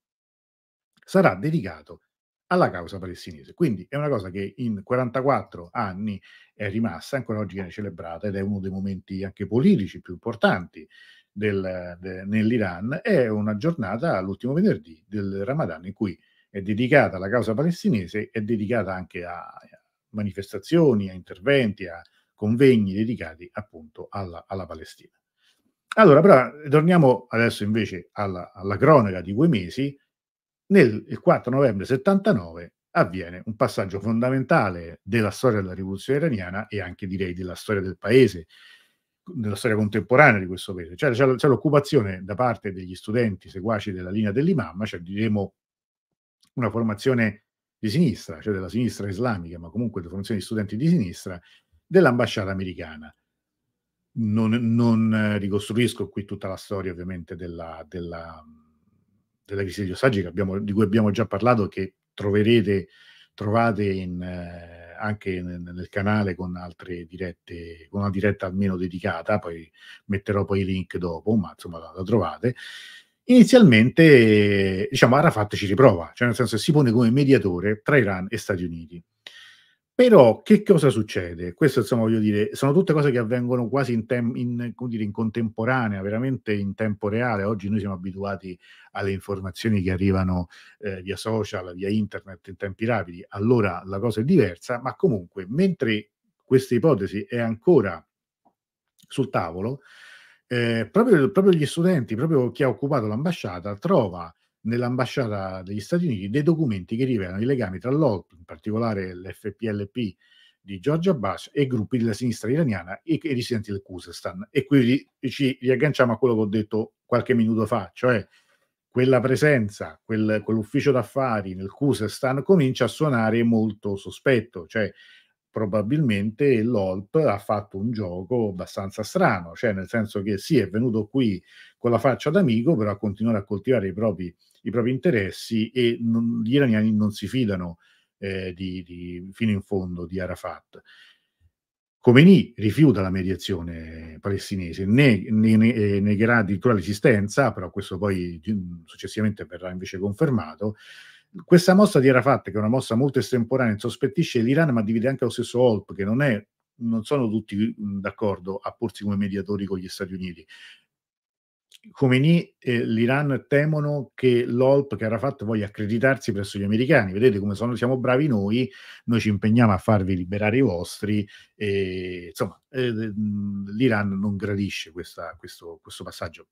sarà dedicato alla causa palestinese. Quindi è una cosa che in 44 anni è rimasta, ancora oggi viene celebrata ed è uno dei momenti anche politici più importanti del, de, nell'Iran. È una giornata, l'ultimo venerdì del Ramadan, in cui è dedicata alla causa palestinese, è dedicata anche a manifestazioni, a interventi, a convegni dedicati appunto alla, alla Palestina. Allora, però, torniamo adesso invece alla, alla cronaca di quei mesi. Nel 4 novembre 79 avviene un passaggio fondamentale della storia della rivoluzione iraniana e anche direi della storia del paese, della storia contemporanea di questo paese. Cioè, c'è, l'occupazione da parte degli studenti seguaci della linea dell'imam, cioè diremo una formazione di sinistra, cioè della sinistra islamica, ma comunque di formazione di studenti di sinistra, dell'ambasciata americana. Non, non ricostruisco qui tutta la storia ovviamente della, della, della crisi degli ostaggi abbiamo, di cui abbiamo già parlato che troverete, trovate in, eh, anche nel, nel, canale con altre dirette, con una diretta almeno dedicata, poi metterò poi i link dopo, ma insomma la, la trovate inizialmente diciamo, Arafat ci riprova, cioè nel senso che si pone come mediatore tra Iran e Stati Uniti. Però che cosa succede? Questo insomma voglio dire, sono tutte cose che avvengono quasi in, tem- in, dire, in contemporanea, veramente in tempo reale. Oggi noi siamo abituati alle informazioni che arrivano eh, via social, via internet in tempi rapidi, allora la cosa è diversa, ma comunque mentre questa ipotesi è ancora sul tavolo, eh, proprio, proprio, gli studenti, proprio chi ha occupato l'ambasciata, trova nell'ambasciata degli Stati Uniti dei documenti che rivelano i legami tra l'OLP, in particolare l'FPLP di Georgia Bush e gruppi della sinistra iraniana e i residenti del Kuzestan. E qui ci riagganciamo a quello che ho detto qualche minuto fa, cioè quella presenza, quel, quell'ufficio d'affari nel Kuzestan comincia a suonare molto sospetto, cioè probabilmente l'OLP ha fatto un gioco abbastanza strano, cioè nel senso che sì, è venuto qui con la faccia d'amico, però a continuare a coltivare i propri, i propri interessi e non, gli iraniani non si fidano eh, di, di, fino in fondo di Arafat. Khomeini rifiuta la mediazione palestinese, ne, ne, ne, eh, negherà addirittura l'esistenza, però questo poi successivamente verrà invece confermato, questa mossa di Arafat, che è una mossa molto estemporanea, insospettisce l'Iran, ma divide anche lo stesso OLP, che non, è, non sono tutti d'accordo a porsi come mediatori con gli Stati Uniti. Khomeini e l'Iran temono che l'OLP, che Arafat, voglia accreditarsi presso gli americani. Vedete come sono, siamo bravi noi, noi ci impegniamo a farvi liberare i vostri. E, insomma, eh, l'Iran non gradisce questa, questo, questo passaggio.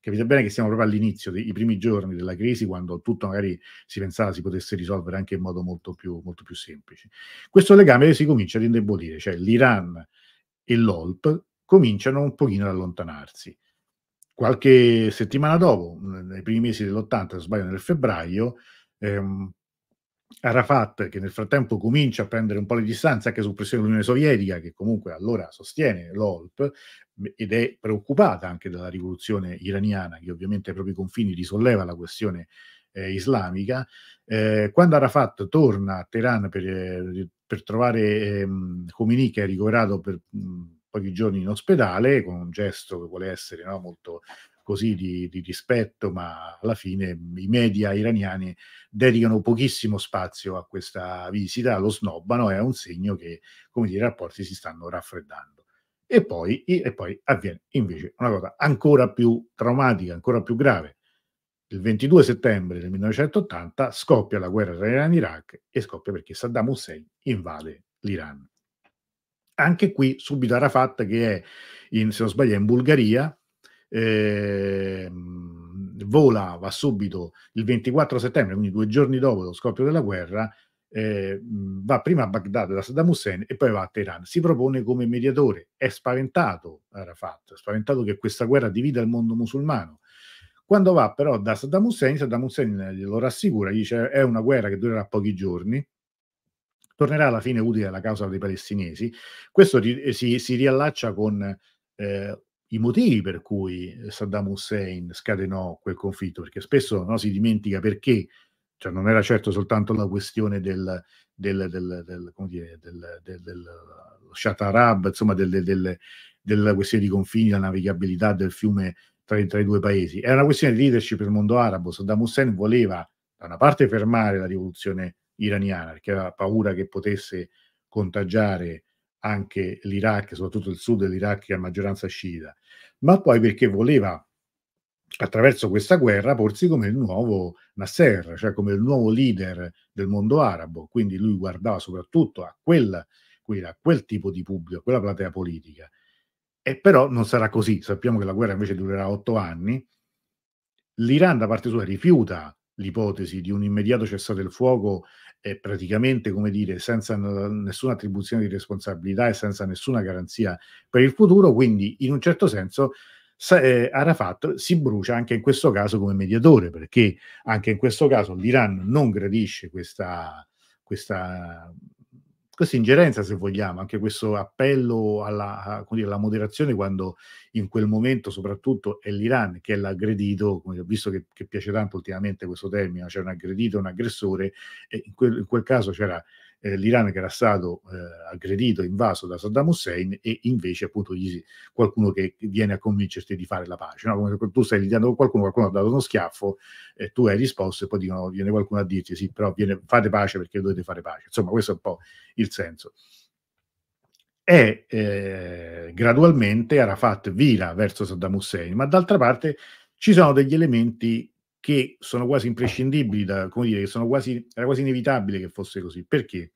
Capite bene che siamo proprio all'inizio, dei primi giorni della crisi, quando tutto magari si pensava si potesse risolvere anche in modo molto più, molto più semplice. Questo legame si comincia ad indebolire, cioè l'Iran e l'OLP cominciano un pochino ad allontanarsi. Qualche settimana dopo, nei primi mesi dell'80, se sbaglio nel febbraio, ehm, Arafat, che nel frattempo comincia a prendere un po' le distanze anche su pressione dell'Unione Sovietica, che comunque allora sostiene l'OLP, ed è preoccupata anche dalla rivoluzione iraniana che ovviamente ai propri confini risolleva la questione eh, islamica. Eh, quando Arafat torna a Teheran per, eh, per trovare ehm, Khomeini che è ricoverato per mh, mm, pochi giorni in ospedale con un gesto che vuole essere no, molto così di, di, rispetto, ma alla fine mm, i media iraniani dedicano pochissimo spazio a questa visita, lo snobbano, è un segno che dire, i rapporti si stanno raffreddando e poi, e poi avviene invece una cosa ancora più traumatica, ancora più grave. Il 22 settembre del 1980 scoppia la guerra tra Iran e Iraq e scoppia perché Saddam Hussein invade l'Iran. Anche qui subito Arafat, che è, in, se non sbaglio, in Bulgaria, eh, vola, va subito il 24 settembre, quindi due giorni dopo lo scoppio della guerra, eh, va prima a Baghdad da Saddam Hussein e poi va a Teheran. Si propone come mediatore, è spaventato Arafat, spaventato che questa guerra divida il mondo musulmano. Quando va però da Saddam Hussein, Saddam Hussein glielo rassicura, gli dice è una guerra che durerà pochi giorni, tornerà alla fine utile alla causa dei palestinesi. Questo ri- eh, si, si, riallaccia con eh, i motivi per cui Saddam Hussein scatenò quel conflitto, perché spesso no, si dimentica perché cioè non era certo soltanto la questione del, del, del, del come dire, del, del, Arab, insomma della questione di confini, la navigabilità del fiume tra, tra, i due paesi. Era una questione di leadership per il mondo arabo. Saddam Hussein voleva da una parte fermare la rivoluzione iraniana perché aveva paura che potesse contagiare anche l'Iraq, soprattutto il sud dell'Iraq che è a maggioranza sciita, ma poi perché voleva attraverso questa guerra porsi come il nuovo Nasser, cioè come il nuovo leader del mondo arabo. Quindi lui guardava soprattutto a quel, a quel tipo di pubblico, a quella platea politica. E però non sarà così, sappiamo che la guerra invece durerà otto anni. L'Iran da parte sua rifiuta l'ipotesi di un immediato cessato del fuoco e praticamente, come dire, senza nessuna attribuzione di responsabilità e senza nessuna garanzia per il futuro, quindi in un certo senso eh, Arafat si brucia anche in questo caso come mediatore, perché anche in questo caso l'Iran non gradisce questa, questa, questa ingerenza, se vogliamo, anche questo appello alla, dire, alla, moderazione quando in quel momento soprattutto è l'Iran che l'ha aggredito, come ho visto che, che, piace tanto ultimamente questo termine, c'è cioè un aggredito, un aggressore, e in quel, in quel caso c'era eh, l'Iran che era stato eh, aggredito, invaso da Saddam Hussein e invece appunto si, qualcuno che viene a convincerti di fare la pace. No? Come tu stai litigando con qualcuno, qualcuno ha dato uno schiaffo, eh, tu hai risposto e poi dicono, viene qualcuno a dirti sì, però viene, fate pace perché dovete fare pace. Insomma, questo è un po' il senso e eh, gradualmente Arafat vira verso Saddam Hussein, ma d'altra parte ci sono degli elementi che sono quasi imprescindibili, da, come dire, che quasi, era quasi inevitabile che fosse così. Perché?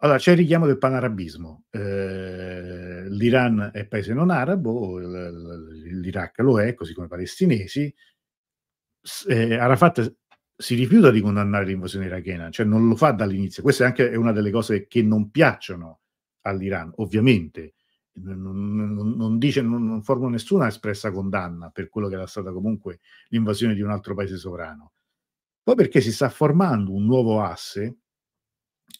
Allora, c'è il richiamo del panarabismo. Eh, L'Iran è paese non arabo, l'Iraq lo è, così come i palestinesi. Eh, Arafat si rifiuta di condannare l'invasione irachena, cioè non lo fa dall'inizio. Questa è anche una delle cose che non piacciono all'Iran, ovviamente non, non, dice, non, non forma nessuna espressa condanna per quello che era stata comunque l'invasione di un altro paese sovrano. Poi perché si sta formando un nuovo asse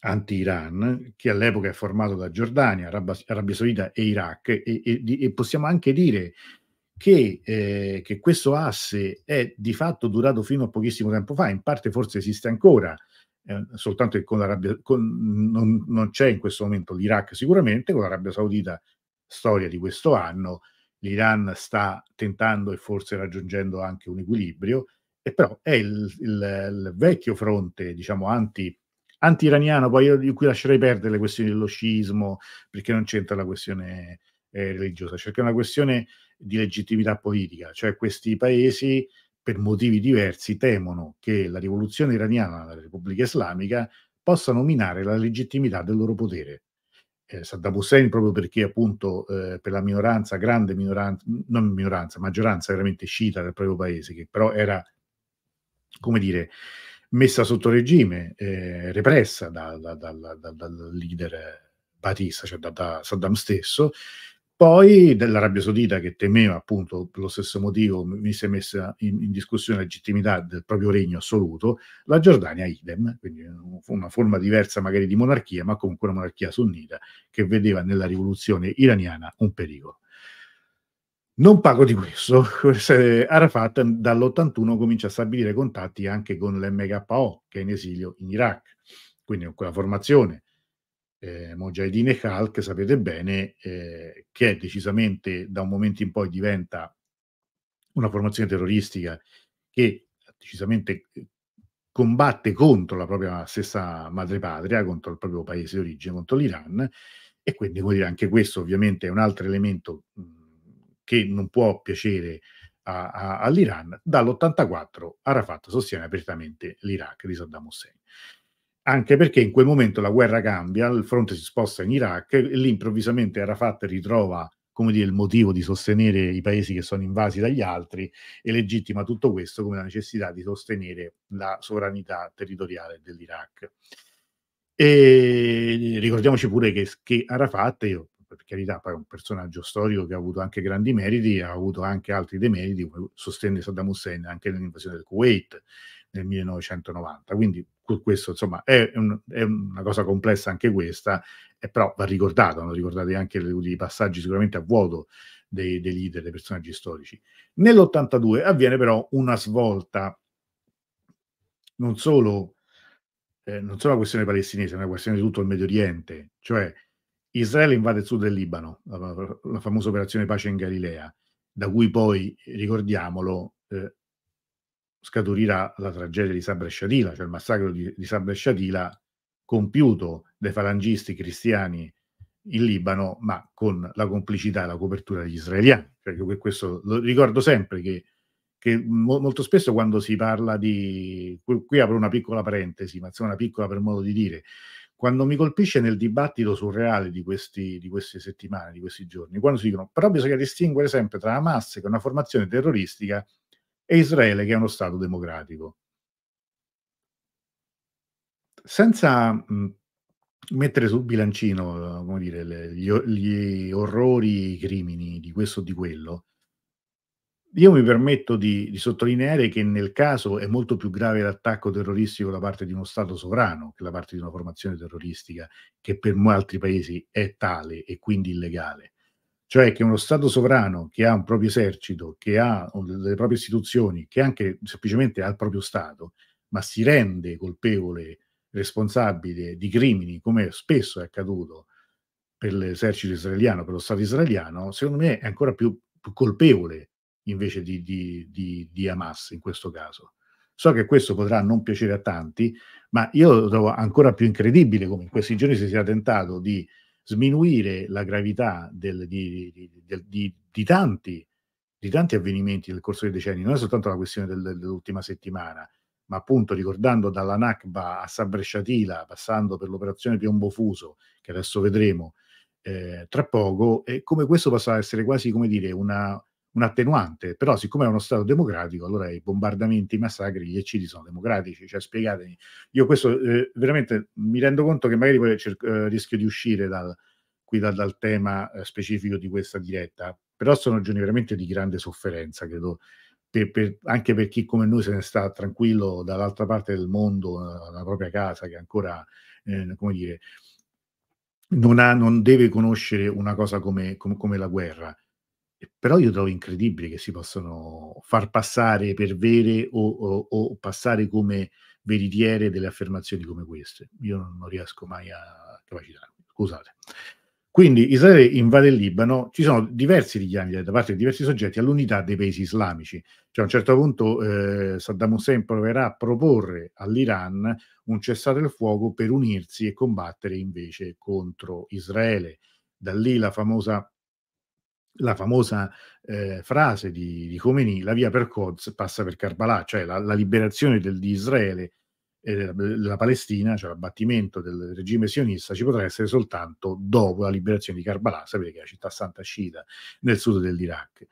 anti-Iran, che all'epoca è formato da Giordania, Arabia, Arabia Saudita e Iraq, e, e, e, possiamo anche dire che, eh, che questo asse è di fatto durato fino a pochissimo tempo fa, in parte forse esiste ancora, eh, soltanto che con l'Arabia con, non, non, c'è in questo momento l'Iraq sicuramente, con l'Arabia Saudita storia di questo anno, l'Iran sta tentando e forse raggiungendo anche un equilibrio, e però è il, il, il vecchio fronte, diciamo, anti, anti-iraniano, poi io di cui lascerei perdere le questioni dello sciismo, perché non c'entra la questione eh, religiosa, c'è una questione di legittimità politica, cioè questi paesi per motivi diversi temono che la rivoluzione iraniana, la Repubblica Islamica, possa minare la legittimità del loro potere eh, Saddam Hussein proprio perché appunto eh, per la minoranza, grande minoranza, non minoranza, maggioranza veramente sciita del proprio paese, che però era, come dire, messa sotto regime, eh, repressa da, da, da, dal leader Batista, cioè da, Saddam stesso, poi dell'Arabia Saudita che temeva appunto per lo stesso motivo, mi si è messa in, in, discussione la legittimità del proprio regno assoluto, la Giordania idem, quindi una forma diversa magari di monarchia, ma comunque una monarchia sunnita che vedeva nella rivoluzione iraniana un pericolo. Non pago di questo, [laughs] Arafat dall'81 comincia a stabilire contatti anche con l'MKO che è in esilio in Iraq, quindi con quella formazione eh, Mojahedin e Khalk, sapete bene, eh, che decisamente da un momento in poi diventa una formazione terroristica che decisamente eh, combatte contro la propria stessa madrepatria, contro il proprio paese d'origine, contro l'Iran, e quindi vuol dire, anche questo ovviamente è un altro elemento mm, che non può piacere a, a, all'Iran. Dall'84 Arafat sostiene apertamente l'Iraq di Saddam Hussein anche perché in quel momento la guerra cambia, il fronte si sposta in Iraq e lì improvvisamente Arafat ritrova come dire, il motivo di sostenere i paesi che sono invasi dagli altri e legittima tutto questo come la necessità di sostenere la sovranità territoriale dell'Iraq. E ricordiamoci pure che, che Arafat, io, per carità, poi è un personaggio storico che ha avuto anche grandi meriti, ha avuto anche altri demeriti, come sostenne Saddam Hussein anche nell'invasione del Kuwait, nel 1990. Quindi questo insomma è, un, è, una cosa complessa anche questa, e eh, però va ricordato, vanno ricordati anche i passaggi sicuramente a vuoto dei, dei leader, dei personaggi storici. Nell'82 avviene però una svolta, non solo, eh, non solo una questione palestinese, ma una questione di tutto il Medio Oriente, cioè Israele invade il sud del Libano, la, la famosa operazione pace in Galilea, da cui poi, ricordiamolo, eh, scaturirà la tragedia di Sabra e Shatila, cioè il massacro di, di Sabra e Shatila compiuto dai falangisti cristiani in Libano, ma con la complicità e la copertura degli israeliani. Cioè, questo lo ricordo sempre che, che mo, molto spesso quando si parla di... qui apro una piccola parentesi, ma insomma una piccola per modo di dire, quando mi colpisce nel dibattito surreale di, questi, di queste settimane, di questi giorni, quando si dicono, però bisogna distinguere sempre tra Hamas, che è una formazione terroristica, e Israele che è uno Stato democratico. Senza mettere sul bilancino come dire, le, gli, gli, orrori, i crimini di questo o di quello, io mi permetto di, di, sottolineare che nel caso è molto più grave l'attacco terroristico da parte di uno Stato sovrano che da parte di una formazione terroristica che per altri paesi è tale e quindi illegale cioè che uno Stato sovrano che ha un proprio esercito, che ha delle proprie istituzioni, che anche semplicemente ha il proprio Stato, ma si rende colpevole, responsabile di crimini, come spesso è accaduto per l'esercito israeliano, per lo Stato israeliano, secondo me è ancora più, più colpevole invece di, di, di, di Hamas in questo caso. So che questo potrà non piacere a tanti, ma io lo trovo ancora più incredibile come in questi giorni si sia tentato di sminuire la gravità del, di, di, di, tanti, di, tanti, avvenimenti nel corso dei decenni, non è soltanto la questione del, dell'ultima settimana, ma appunto ricordando dalla Nakba a Sabresciatila, passando per l'operazione Piombo Fuso, che adesso vedremo eh, tra poco, e come questo possa essere quasi come dire una, un attenuante, però siccome è uno Stato democratico, allora i bombardamenti, i massacri, gli eccidi sono democratici, cioè spiegatemi. Io questo eh, veramente mi rendo conto che magari poi cerco, eh, rischio di uscire dal, qui da, dal tema eh, specifico di questa diretta, però sono giorni veramente di grande sofferenza, credo, per, per, anche per chi come noi se ne sta tranquillo dall'altra parte del mondo, alla eh, propria casa, che ancora, eh, come dire, non, ha, non deve conoscere una cosa come, come, come la guerra però io trovo incredibile che si possano far passare per vere o, o, o passare come veritiere delle affermazioni come queste. Io non riesco mai a capacitarmi, scusate. Quindi Israele invade il Libano, ci sono diversi richiami da parte di diversi soggetti all'unità dei paesi islamici. Cioè a un certo punto eh, Saddam Hussein proverà a proporre all'Iran un cessate il fuoco per unirsi e combattere invece contro Israele. Da lì la famosa la famosa eh, frase di, di Khomeini, la via per Qods passa per Karbala, cioè la, la liberazione del, di Israele e della, della, Palestina, cioè l'abbattimento del regime sionista, ci potrà essere soltanto dopo la liberazione di Karbala, sapete che è la città santa sciita nel sud dell'Iraq.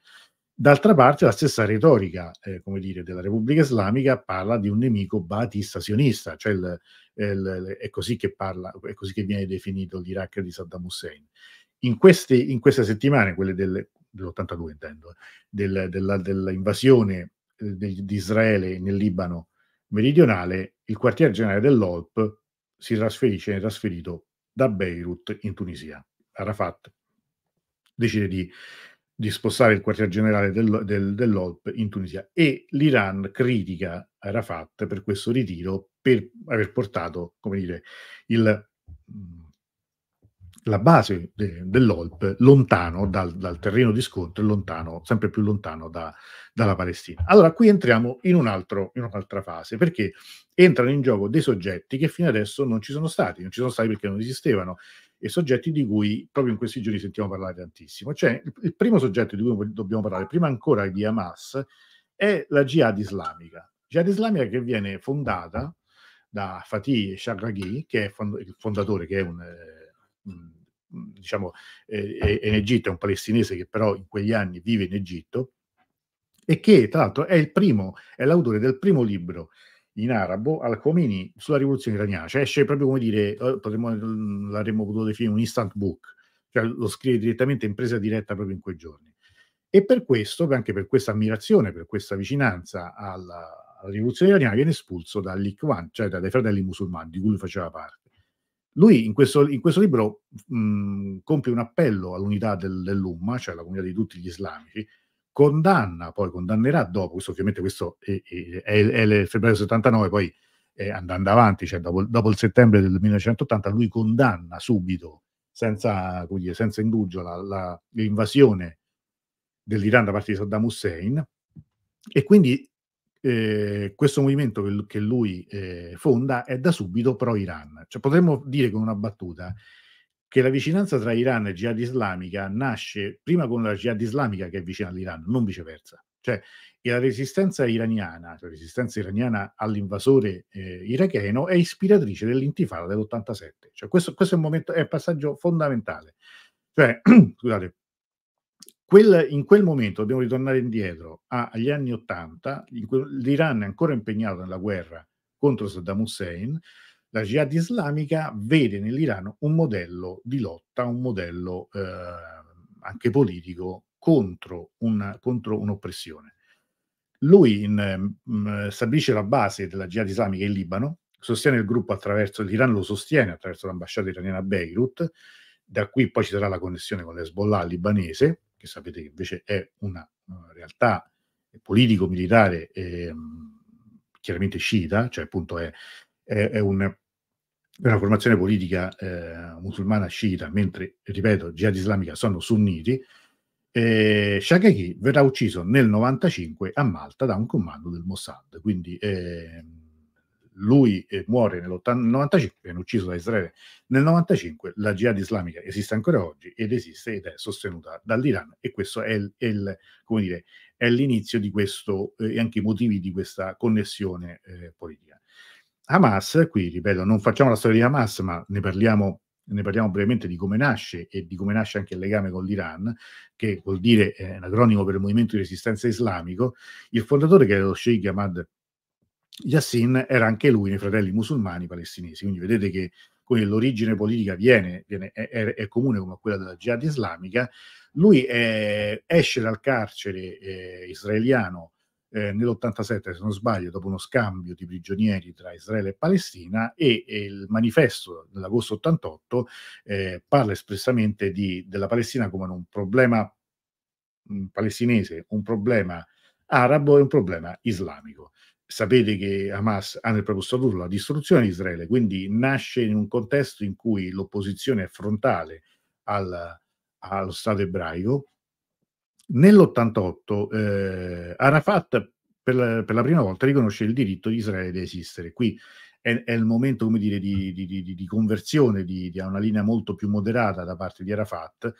D'altra parte la stessa retorica, eh, come dire, della Repubblica Islamica parla di un nemico baatista sionista, cioè il, il, è, così parla, è così che viene definito l'Iraq di Saddam Hussein in queste, in queste settimane, quelle del, dell'82 intendo, del, della, dell'invasione eh, di, di Israele nel Libano meridionale, il quartier generale dell'OLP si trasferisce, è trasferito da Beirut in Tunisia. Arafat decide di, di spostare il quartier generale del, del, dell'OLP in Tunisia e l'Iran critica Arafat per questo ritiro, per aver portato, come dire, il... Mh, la base de, dell'OLP lontano dal, dal, terreno di scontro, e lontano, sempre più lontano da, dalla Palestina. Allora qui entriamo in, un altro, in un'altra fase, perché entrano in gioco dei soggetti che fino adesso non ci sono stati, non ci sono stati perché non esistevano, e soggetti di cui proprio in questi giorni sentiamo parlare tantissimo. Cioè, il, il primo soggetto di cui dobbiamo parlare, prima ancora di Hamas, è la jihad islamica. Jihad islamica che viene fondata da Fatih Shagagi, che è il fondatore, che è un, eh, un Mhmm, diciamo, eh, è eh, in Egitto, è un palestinese che però in quegli anni vive in Egitto, e che tra l'altro è, il primo, è l'autore del primo libro in arabo al Khomeini sulla rivoluzione iraniana, cioè esce proprio come dire, oh, potremmo, mhmm, l'avremmo potuto definire un instant book, cioè lo scrive direttamente in presa diretta proprio in quei giorni. E per questo, anche per questa ammirazione, per questa vicinanza alla, alla rivoluzione iraniana, viene espulso dall'Ikhwan, cioè dai fratelli musulmani di cui lui faceva parte. Lui in questo, in questo libro mh, compie un appello all'unità del, dell'Umma, cioè alla comunità di tutti gli islamici, condanna, poi condannerà dopo, questo ovviamente questo è, è, è il febbraio 79, poi eh, andando avanti, cioè dopo, dopo, il settembre del 1980, lui condanna subito, senza, dire, senza indugio, la, la, l'invasione dell'Iran da parte di Saddam Hussein e quindi eh, questo movimento che, che lui eh, fonda è da subito pro-Iran. Cioè, potremmo dire con una battuta che la vicinanza tra Iran e Jihad islamica nasce prima con la Jihad islamica che è vicina all'Iran, non viceversa. Cioè, la resistenza iraniana, la resistenza iraniana all'invasore eh, iracheno, è ispiratrice dell'intifada dell'87. Cioè, questo, questo è, momento, è, un passaggio fondamentale. Cioè, [clears throat] scusate, Quel, in quel momento, dobbiamo ritornare indietro agli anni Ottanta, l'Iran è ancora impegnato nella guerra contro Saddam Hussein, la jihad islamica vede nell'Iran un modello di lotta, un modello eh, anche politico contro, un, contro un'oppressione. Lui in, mh, mm, stabilisce la base della jihad islamica in Libano, sostiene il gruppo attraverso, l'Iran lo sostiene attraverso l'ambasciata iraniana a Beirut, da qui poi ci sarà la connessione con l'Hezbollah libanese, che sapete che invece è una eh, realtà politico-militare eh, chiaramente sciita, cioè appunto è, è, è un, una formazione politica eh, musulmana sciita, mentre, ripeto, Jihad Islamica sono sunniti, eh, Shakeki verrà ucciso nel 95 a Malta da un comando del Mossad, quindi... Eh, lui eh, muore nel viene ucciso da Israele nel 95, la jihad islamica esiste ancora oggi ed esiste ed è sostenuta dall'Iran e questo è, il, è, il, dire, è l'inizio di questo eh, e eh, anche i motivi di questa connessione eh, politica. Hamas, qui ripeto, non facciamo la storia di Hamas, ma ne parliamo ne parliamo brevemente di come nasce e di come nasce anche il legame con l'Iran, che vuol dire eh, è un acronimo per il movimento di resistenza islamico. Il fondatore, che era lo Sheikh Ahmad Yassin era anche lui nei fratelli musulmani palestinesi, quindi vedete che quindi l'origine politica viene, viene è, è, comune come quella della jihad islamica, lui è, eh, esce dal carcere eh, israeliano eh, nell'87, se non sbaglio, dopo uno scambio di prigionieri tra Israele e Palestina e, e il manifesto dell'agosto 88 eh, parla espressamente di, della Palestina come un problema mm, palestinese, un problema arabo e un problema islamico sapete che Hamas ha nel proprio statuto la distruzione di Israele, quindi nasce in un contesto in cui l'opposizione è frontale al, allo Stato ebraico. Nell'88 eh, Arafat per la, per la, prima volta riconosce il diritto di Israele di esistere. Qui è, è il momento come dire, di, di, di, di conversione, di, una linea molto più moderata da parte di Arafat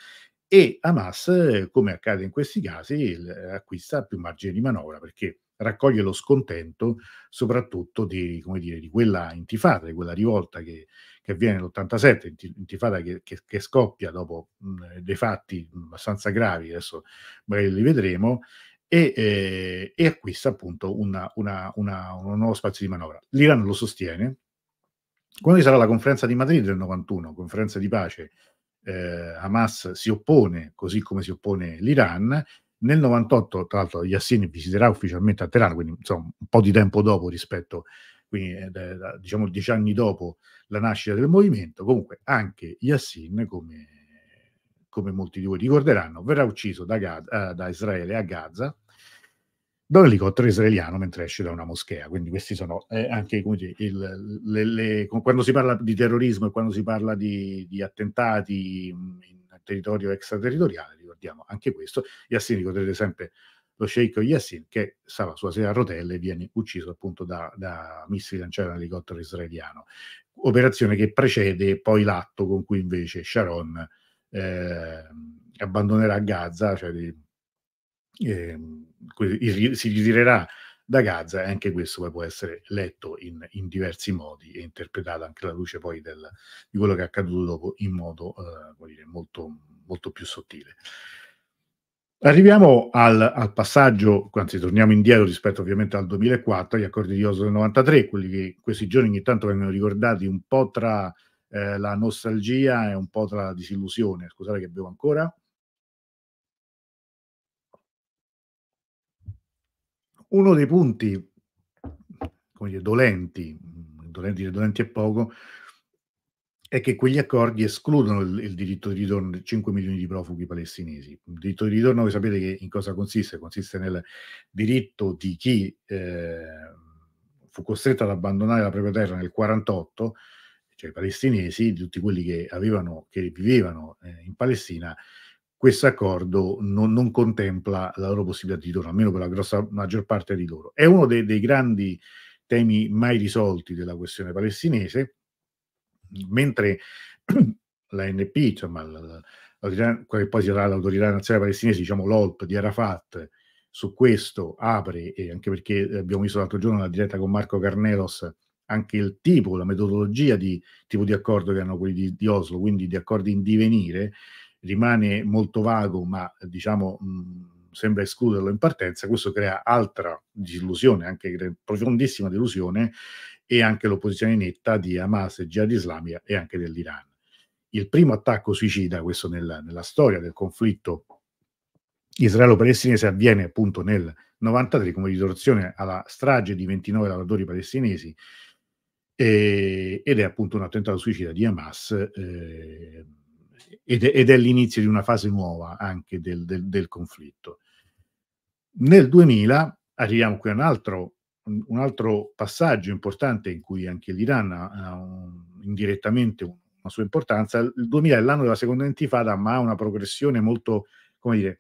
e Hamas, come accade in questi casi, acquista più margine di manovra perché raccoglie lo scontento soprattutto di, dire, di quella intifada, di quella rivolta che, che avviene nell'87, intifada che, che, che scoppia dopo mh, dei fatti abbastanza gravi, adesso magari li vedremo, e, eh, e acquista appunto una, una, una, un nuovo spazio di manovra. L'Iran lo sostiene. Quando ci sarà la conferenza di Madrid del 91, conferenza di pace, eh, Hamas si oppone, così come si oppone l'Iran, nel 98, tra l'altro, Yassin visiterà ufficialmente a Teheran, quindi insomma, un po' di tempo dopo rispetto, quindi eh, diciamo dieci anni dopo la nascita del movimento. Comunque, anche Yassin, come, come molti di voi ricorderanno, verrà ucciso da, Gaza, eh, da Israele a Gaza da un elicottero israeliano mentre esce da una moschea. Quindi questi sono eh, anche come dire, il, le, le, quando si parla di terrorismo e quando si parla di, di attentati in, territorio extraterritoriale, ricordiamo anche questo. Yassin, ricorderete sempre lo sceicco Yassin che stava sulla sedia a rotelle e viene ucciso appunto da, da missili lanciati da un elicottero israeliano. Operazione che precede poi l'atto con cui invece Sharon eh, abbandonerà Gaza, cioè eh, si ritirerà da Gaza e anche questo poi può essere letto in, in diversi modi e interpretato anche alla luce poi del, di quello che è accaduto dopo in modo eh, dire, molto, molto più sottile. Arriviamo al, al, passaggio, anzi torniamo indietro rispetto ovviamente al 2004, agli accordi di Oslo del 93, quelli che in questi giorni ogni tanto vengono ricordati un po' tra eh, la nostalgia e un po' tra la disillusione. Scusate che bevo ancora. Uno dei punti, come dire, dolenti, dolenti, dolenti è poco, è che quegli accordi escludono il, il, diritto di ritorno di 5 milioni di profughi palestinesi. Il diritto di ritorno, voi sapete che in cosa consiste? Consiste nel diritto di chi eh, fu costretto ad abbandonare la propria terra nel 1948, cioè i palestinesi, di tutti quelli che, avevano, che vivevano eh, in Palestina, questo accordo non, non, contempla la loro possibilità di ritorno, almeno per la grossa, maggior parte di loro. È uno dei, dei grandi temi mai risolti della questione palestinese, mentre [clears throat] l'ANP, insomma, quella che poi sarà l'autorità nazionale palestinese, diciamo l'OLP di Arafat, su questo apre, e anche perché abbiamo visto l'altro giorno la diretta con Marco Carnelos, anche il tipo, la metodologia di tipo di accordo che hanno quelli di, di Oslo, quindi di accordi in divenire, rimane molto vago, ma diciamo mh, mm, sembra escluderlo in partenza, questo crea altra disillusione, anche profondissima delusione, e anche l'opposizione netta di Hamas e Jihad Islamia e anche dell'Iran. Il primo attacco suicida, questo nella, nella storia del conflitto israelo-palestinese, avviene appunto nel 93 come ritorsione alla strage di 29 lavoratori palestinesi e, eh, ed è appunto un attentato suicida di Hamas. Eh, ed, ed è l'inizio di una fase nuova anche del, del, del conflitto. Nel 2000 arriviamo qui a un altro, un altro passaggio importante in cui anche l'Iran ha un, indirettamente una sua importanza. Il 2000 è l'anno della seconda intifada, ma ha una progressione molto, come dire,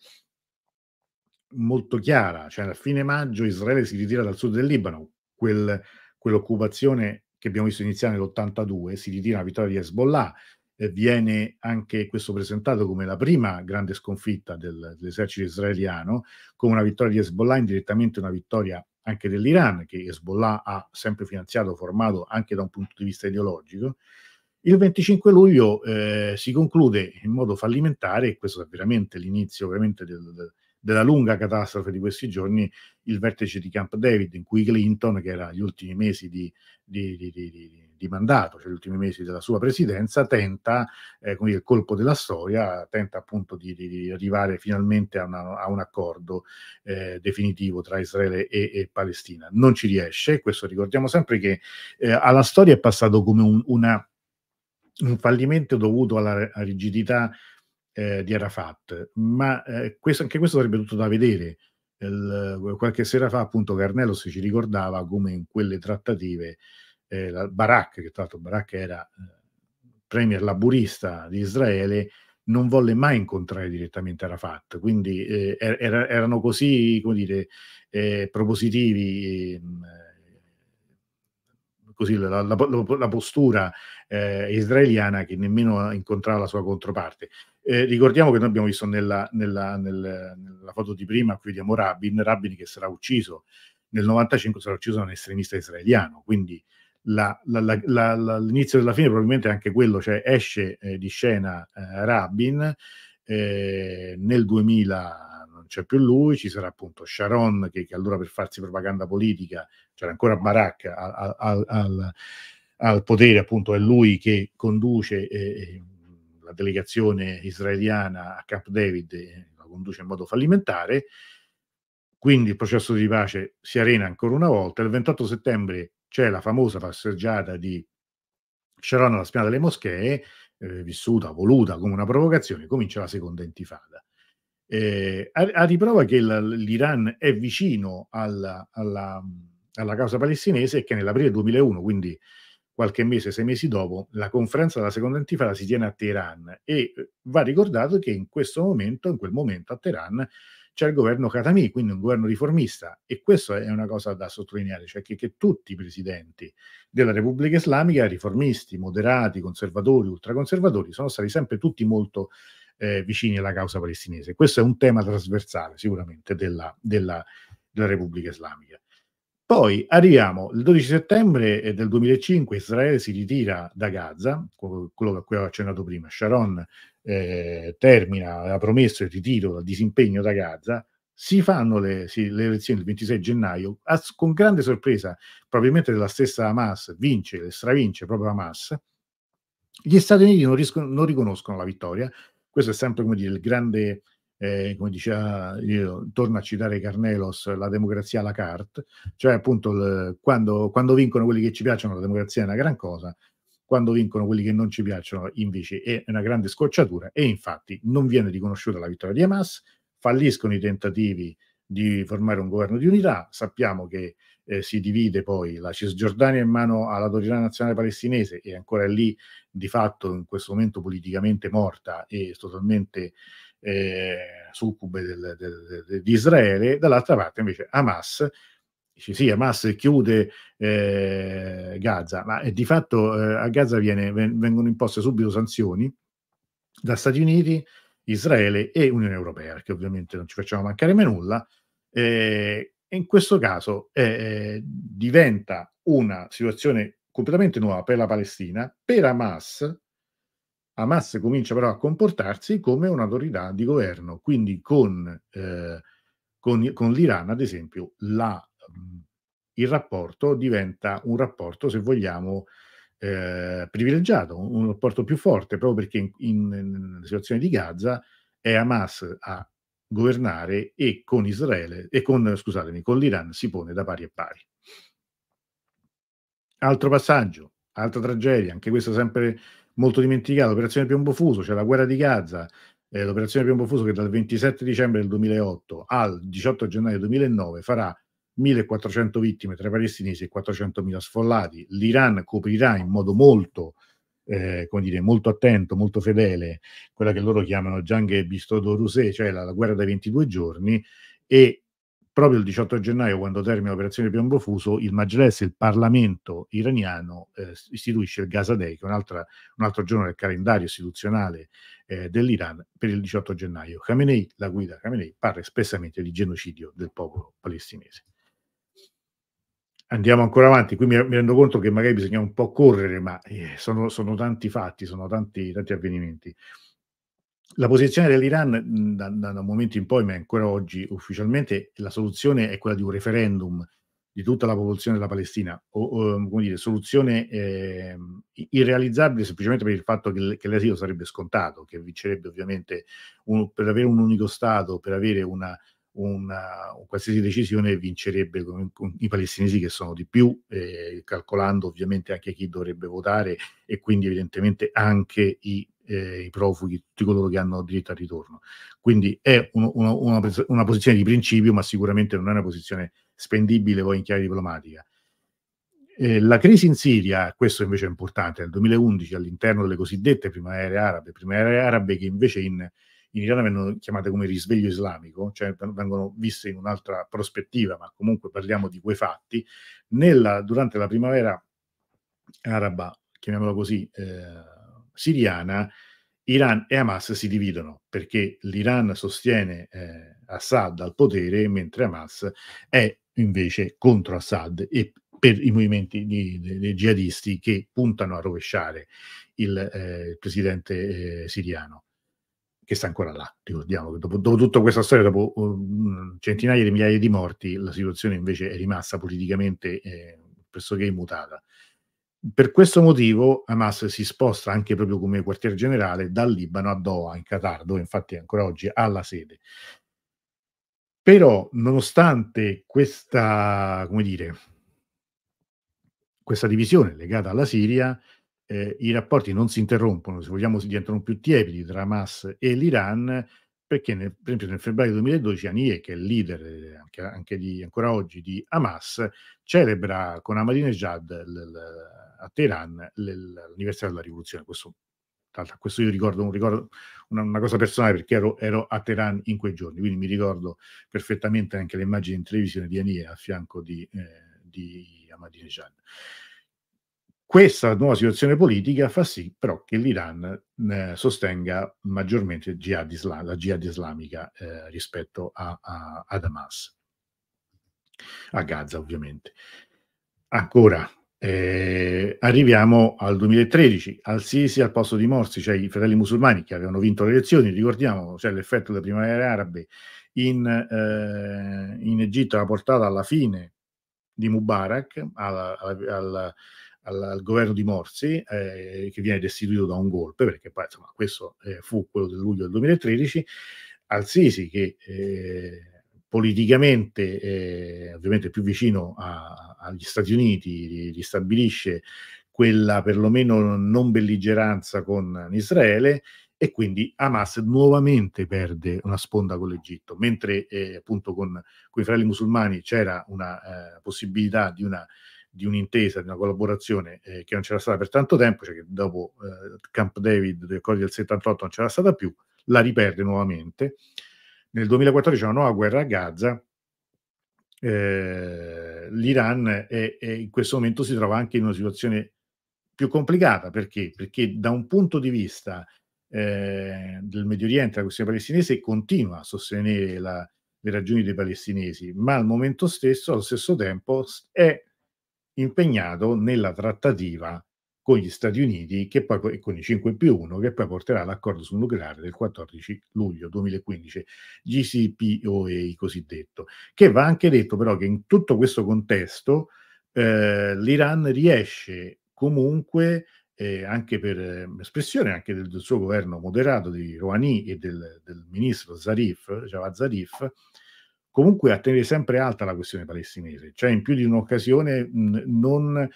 molto chiara. Cioè, a fine maggio Israele si ritira dal sud del Libano, Quel, quell'occupazione che abbiamo visto iniziare nell'82, si ritira la vittoria di Hezbollah, eh, viene anche questo presentato come la prima grande sconfitta del, dell'esercito israeliano, come una vittoria di Hezbollah, indirettamente una vittoria anche dell'Iran, che Hezbollah ha sempre finanziato, formato anche da un punto di vista ideologico. Il 25 luglio eh, si conclude in modo fallimentare, e questo è veramente l'inizio veramente del, del della lunga catastrofe di questi giorni il vertice di Camp David, in cui Clinton, che era gli ultimi mesi di, di, di, di mandato, cioè gli ultimi mesi della sua presidenza, tenta, eh, come dire, il colpo della storia, tenta appunto di, arrivare finalmente a, una, a un accordo eh, definitivo tra Israele e, e, Palestina. Non ci riesce, questo ricordiamo sempre che eh, alla storia è passato come un, una, un fallimento dovuto alla rigidità eh, di Arafat, ma eh, questo, anche questo sarebbe tutto da vedere. Il, eh, qualche sera fa, appunto, Carnello si ci ricordava come in quelle trattative eh, Barak, che tra l'altro Barak era eh, premier laburista di Israele, non volle mai incontrare direttamente Arafat, quindi eh, er-, era, erano così, come dire, propositivi ehm, così la, la, la postura eh, israeliana che nemmeno incontrava la sua controparte. Eh, ricordiamo che noi abbiamo visto nella, nella, nella, nella foto di prima, qui vediamo Rabin, Rabin che sarà ucciso nel 95, sarà ucciso da un estremista israeliano, quindi la, la, la, l'inizio della fine probabilmente è anche quello, cioè esce eh, di scena eh, Rabin, eh, nel 2000 non c'è più lui, ci sarà appunto Sharon che, che allora per farsi propaganda politica, c'era ancora Barak al, al, al, al potere, appunto è lui che conduce eh, la delegazione israeliana a Camp David eh, la conduce in modo fallimentare, quindi il processo di pace si arena ancora una volta. Il 28 settembre c'è la famosa passeggiata di Sharon alla spiana delle moschee, eh, vissuta, voluta come una provocazione, comincia la seconda intifada. Eh, a, a, riprova che la, l'Iran è vicino alla, alla, alla, causa palestinese e che nell'aprile 2001, quindi qualche mese, sei mesi dopo, la conferenza della seconda intifada si tiene a Teheran e eh, va ricordato che in questo momento, in quel momento a Teheran, c'è il governo Khatami, quindi un governo riformista. E questa è una cosa da sottolineare, cioè che, che, tutti i presidenti della Repubblica Islamica, riformisti, moderati, conservatori, ultraconservatori, sono stati sempre tutti molto eh, vicini alla causa palestinese. Questo è un tema trasversale sicuramente della, della, della Repubblica Islamica. Poi arriviamo il 12 settembre eh, del 2005, Israele si ritira da Gaza, quello a cui avevo accennato prima, Sharon eh, termina, ha promesso il ritiro dal disimpegno da Gaza, si fanno le, si, le elezioni il 26 gennaio, a, con grande sorpresa, probabilmente della stessa Hamas, vince, stravince proprio Hamas, gli Stati Uniti non, risco, non riconoscono la vittoria, questo è sempre come dire il grande eh, come diceva io, torno a citare Carnelos, la democrazia alla carte, cioè appunto il, quando, quando, vincono quelli che ci piacciono la democrazia è una gran cosa, quando vincono quelli che non ci piacciono invece è una grande scocciatura e infatti non viene riconosciuta la vittoria di Hamas, falliscono i tentativi di formare un governo di unità, sappiamo che eh, si divide poi la Cisgiordania in mano all'autorità nazionale palestinese e ancora lì di fatto in questo momento politicamente morta e totalmente eh, succube del, del, del, di Israele, dall'altra parte invece Hamas dice sì, Hamas chiude eh, Gaza, ma eh, di fatto eh, a Gaza viene, vengono imposte subito sanzioni da Stati Uniti, Israele e Unione Europea, che ovviamente non ci facciamo mancare mai nulla. Eh, e in questo caso eh, eh, diventa una situazione completamente nuova per la Palestina, per Hamas, Hamas comincia però a comportarsi come un'autorità di governo, quindi con, eh, con, con l'Iran, ad esempio, la, mm, il rapporto diventa un rapporto, se vogliamo, eh, privilegiato, un, rapporto più forte, proprio perché nella situazione di Gaza è Hamas a governare e con Israele e con, scusatemi, con l'Iran si pone da pari a pari. Altro passaggio, altra tragedia, anche questa sempre molto dimenticato, l'operazione Piombo Fuso, cioè la guerra di Gaza, eh, l'operazione Piombo Fuso che dal 27 dicembre del 2008 al 18 gennaio 2009 farà 1400 vittime tra i palestinesi e 400.000 sfollati. L'Iran coprirà in modo molto, eh, come dire, molto attento, molto fedele, quella che loro chiamano Jang e Bistodo Rusé, cioè la, la guerra dai 22 giorni, e proprio il 18 gennaio, quando termina l'operazione Piombo Fuso, il Majlis, il Parlamento iraniano, eh, istituisce il Gaza Day, che è un altro giorno del calendario istituzionale eh, dell'Iran, per il 18 gennaio. Khamenei, la guida Khamenei, parla espressamente di genocidio del popolo palestinese. Andiamo ancora avanti, qui mi, rendo conto che magari bisogna un po' correre, ma eh, sono, sono, tanti fatti, sono tanti, tanti avvenimenti la posizione dell'Iran da, da, un momento in poi, ma ancora oggi ufficialmente, la soluzione è quella di un referendum di tutta la popolazione della Palestina, o, o ehm, come dire, soluzione eh, irrealizzabile semplicemente per il fatto che, che l'esito sarebbe scontato, che vincerebbe ovviamente un, per avere un unico Stato, per avere una una, eh, qualsiasi decisione vincerebbe con, con, i palestinesi che sono di più, eh, calcolando ovviamente anche chi dovrebbe votare e quindi evidentemente anche i, eh, i profughi, tutti coloro che hanno diritto al ritorno. Quindi è un, una, una, una, posizione di principio, ma sicuramente non è una posizione spendibile poi in chiave diplomatica. Eh, la crisi in Siria, questo invece è importante, nel 2011 all'interno delle cosiddette primavere arabe, primavere arabe che invece in, in Iran vengono chiamate come risveglio islamico, cioè vengono viste in un'altra prospettiva, ma comunque parliamo di quei fatti, nella, durante la primavera araba, chiamiamola così, eh, siriana, Iran e Hamas si dividono perché l'Iran sostiene eh, Assad al potere, mentre Hamas è invece contro Assad e per i movimenti di, di, di jihadisti che puntano a rovesciare il, eh, il presidente eh, siriano che sta ancora là. Ricordiamo che dopo, dopo, tutta questa storia, dopo um, centinaia di migliaia di morti, la situazione invece è rimasta politicamente eh, pressoché immutata. Per questo motivo Hamas si sposta anche proprio come quartier generale dal Libano a Doha, in Qatar, dove infatti ancora oggi ha la sede. Però, nonostante questa, come dire, questa divisione legata alla Siria, eh, i rapporti non si interrompono, se vogliamo diventano più tiepidi tra Hamas e l'Iran, perché nel, per esempio nel febbraio 2012 Anie, che è il leader eh, anche, anche di, ancora oggi di Hamas, celebra con Ahmadinejad l, l, a Teheran l'anniversario della rivoluzione. Questo, questo io ricordo, un, ricordo una, una, cosa personale perché ero, ero, a Teheran in quei giorni, quindi mi ricordo perfettamente anche le immagini in televisione di Anie a fianco di, eh, di Ahmadinejad. Questa nuova situazione politica fa sì però che l'Iran eh, sostenga maggiormente jihad islam, la jihad islamica eh, rispetto a, a, ad Hamas, a Gaza ovviamente. Ancora, eh, arriviamo al 2013, al Sisi al posto di Morsi, cioè i fratelli musulmani che avevano vinto le elezioni, ricordiamo, cioè l'effetto della primavera arabe in, eh, in Egitto ha portato alla fine di Mubarak, alla, alla, alla al, al governo di Morsi, eh, che viene destituito da un golpe, perché poi insomma, questo eh, fu quello del luglio del 2013, al Sisi che eh, politicamente, eh, ovviamente più vicino a, agli Stati Uniti, ristabilisce quella perlomeno non belligeranza con Israele e quindi Hamas nuovamente perde una sponda con l'Egitto, mentre eh, appunto con, con, i fratelli musulmani c'era una eh, possibilità di una di un'intesa, di una collaborazione eh, che non c'era stata per tanto tempo, cioè che dopo eh, Camp David, degli accordi del 78, non c'era stata più, la riperde nuovamente. Nel 2014 c'è una nuova guerra a Gaza, eh, l'Iran è, è in questo momento si trova anche in una situazione più complicata, perché? Perché da un punto di vista eh, del Medio Oriente, la questione palestinese continua a sostenere la, le ragioni dei palestinesi, ma al momento stesso, allo stesso tempo, è impegnato nella trattativa con gli Stati Uniti che poi, e con i 5 più 1 che poi porterà l'accordo sul nucleare del 14 luglio 2015, GCPOA cosiddetto, che va anche detto però che in tutto questo contesto eh, l'Iran riesce comunque, eh, anche per espressione anche del, del, suo governo moderato di Rouhani e del, del ministro Zarif, Javad Zarif, comunque a tenere sempre alta la questione palestinese, cioè in più di un'occasione non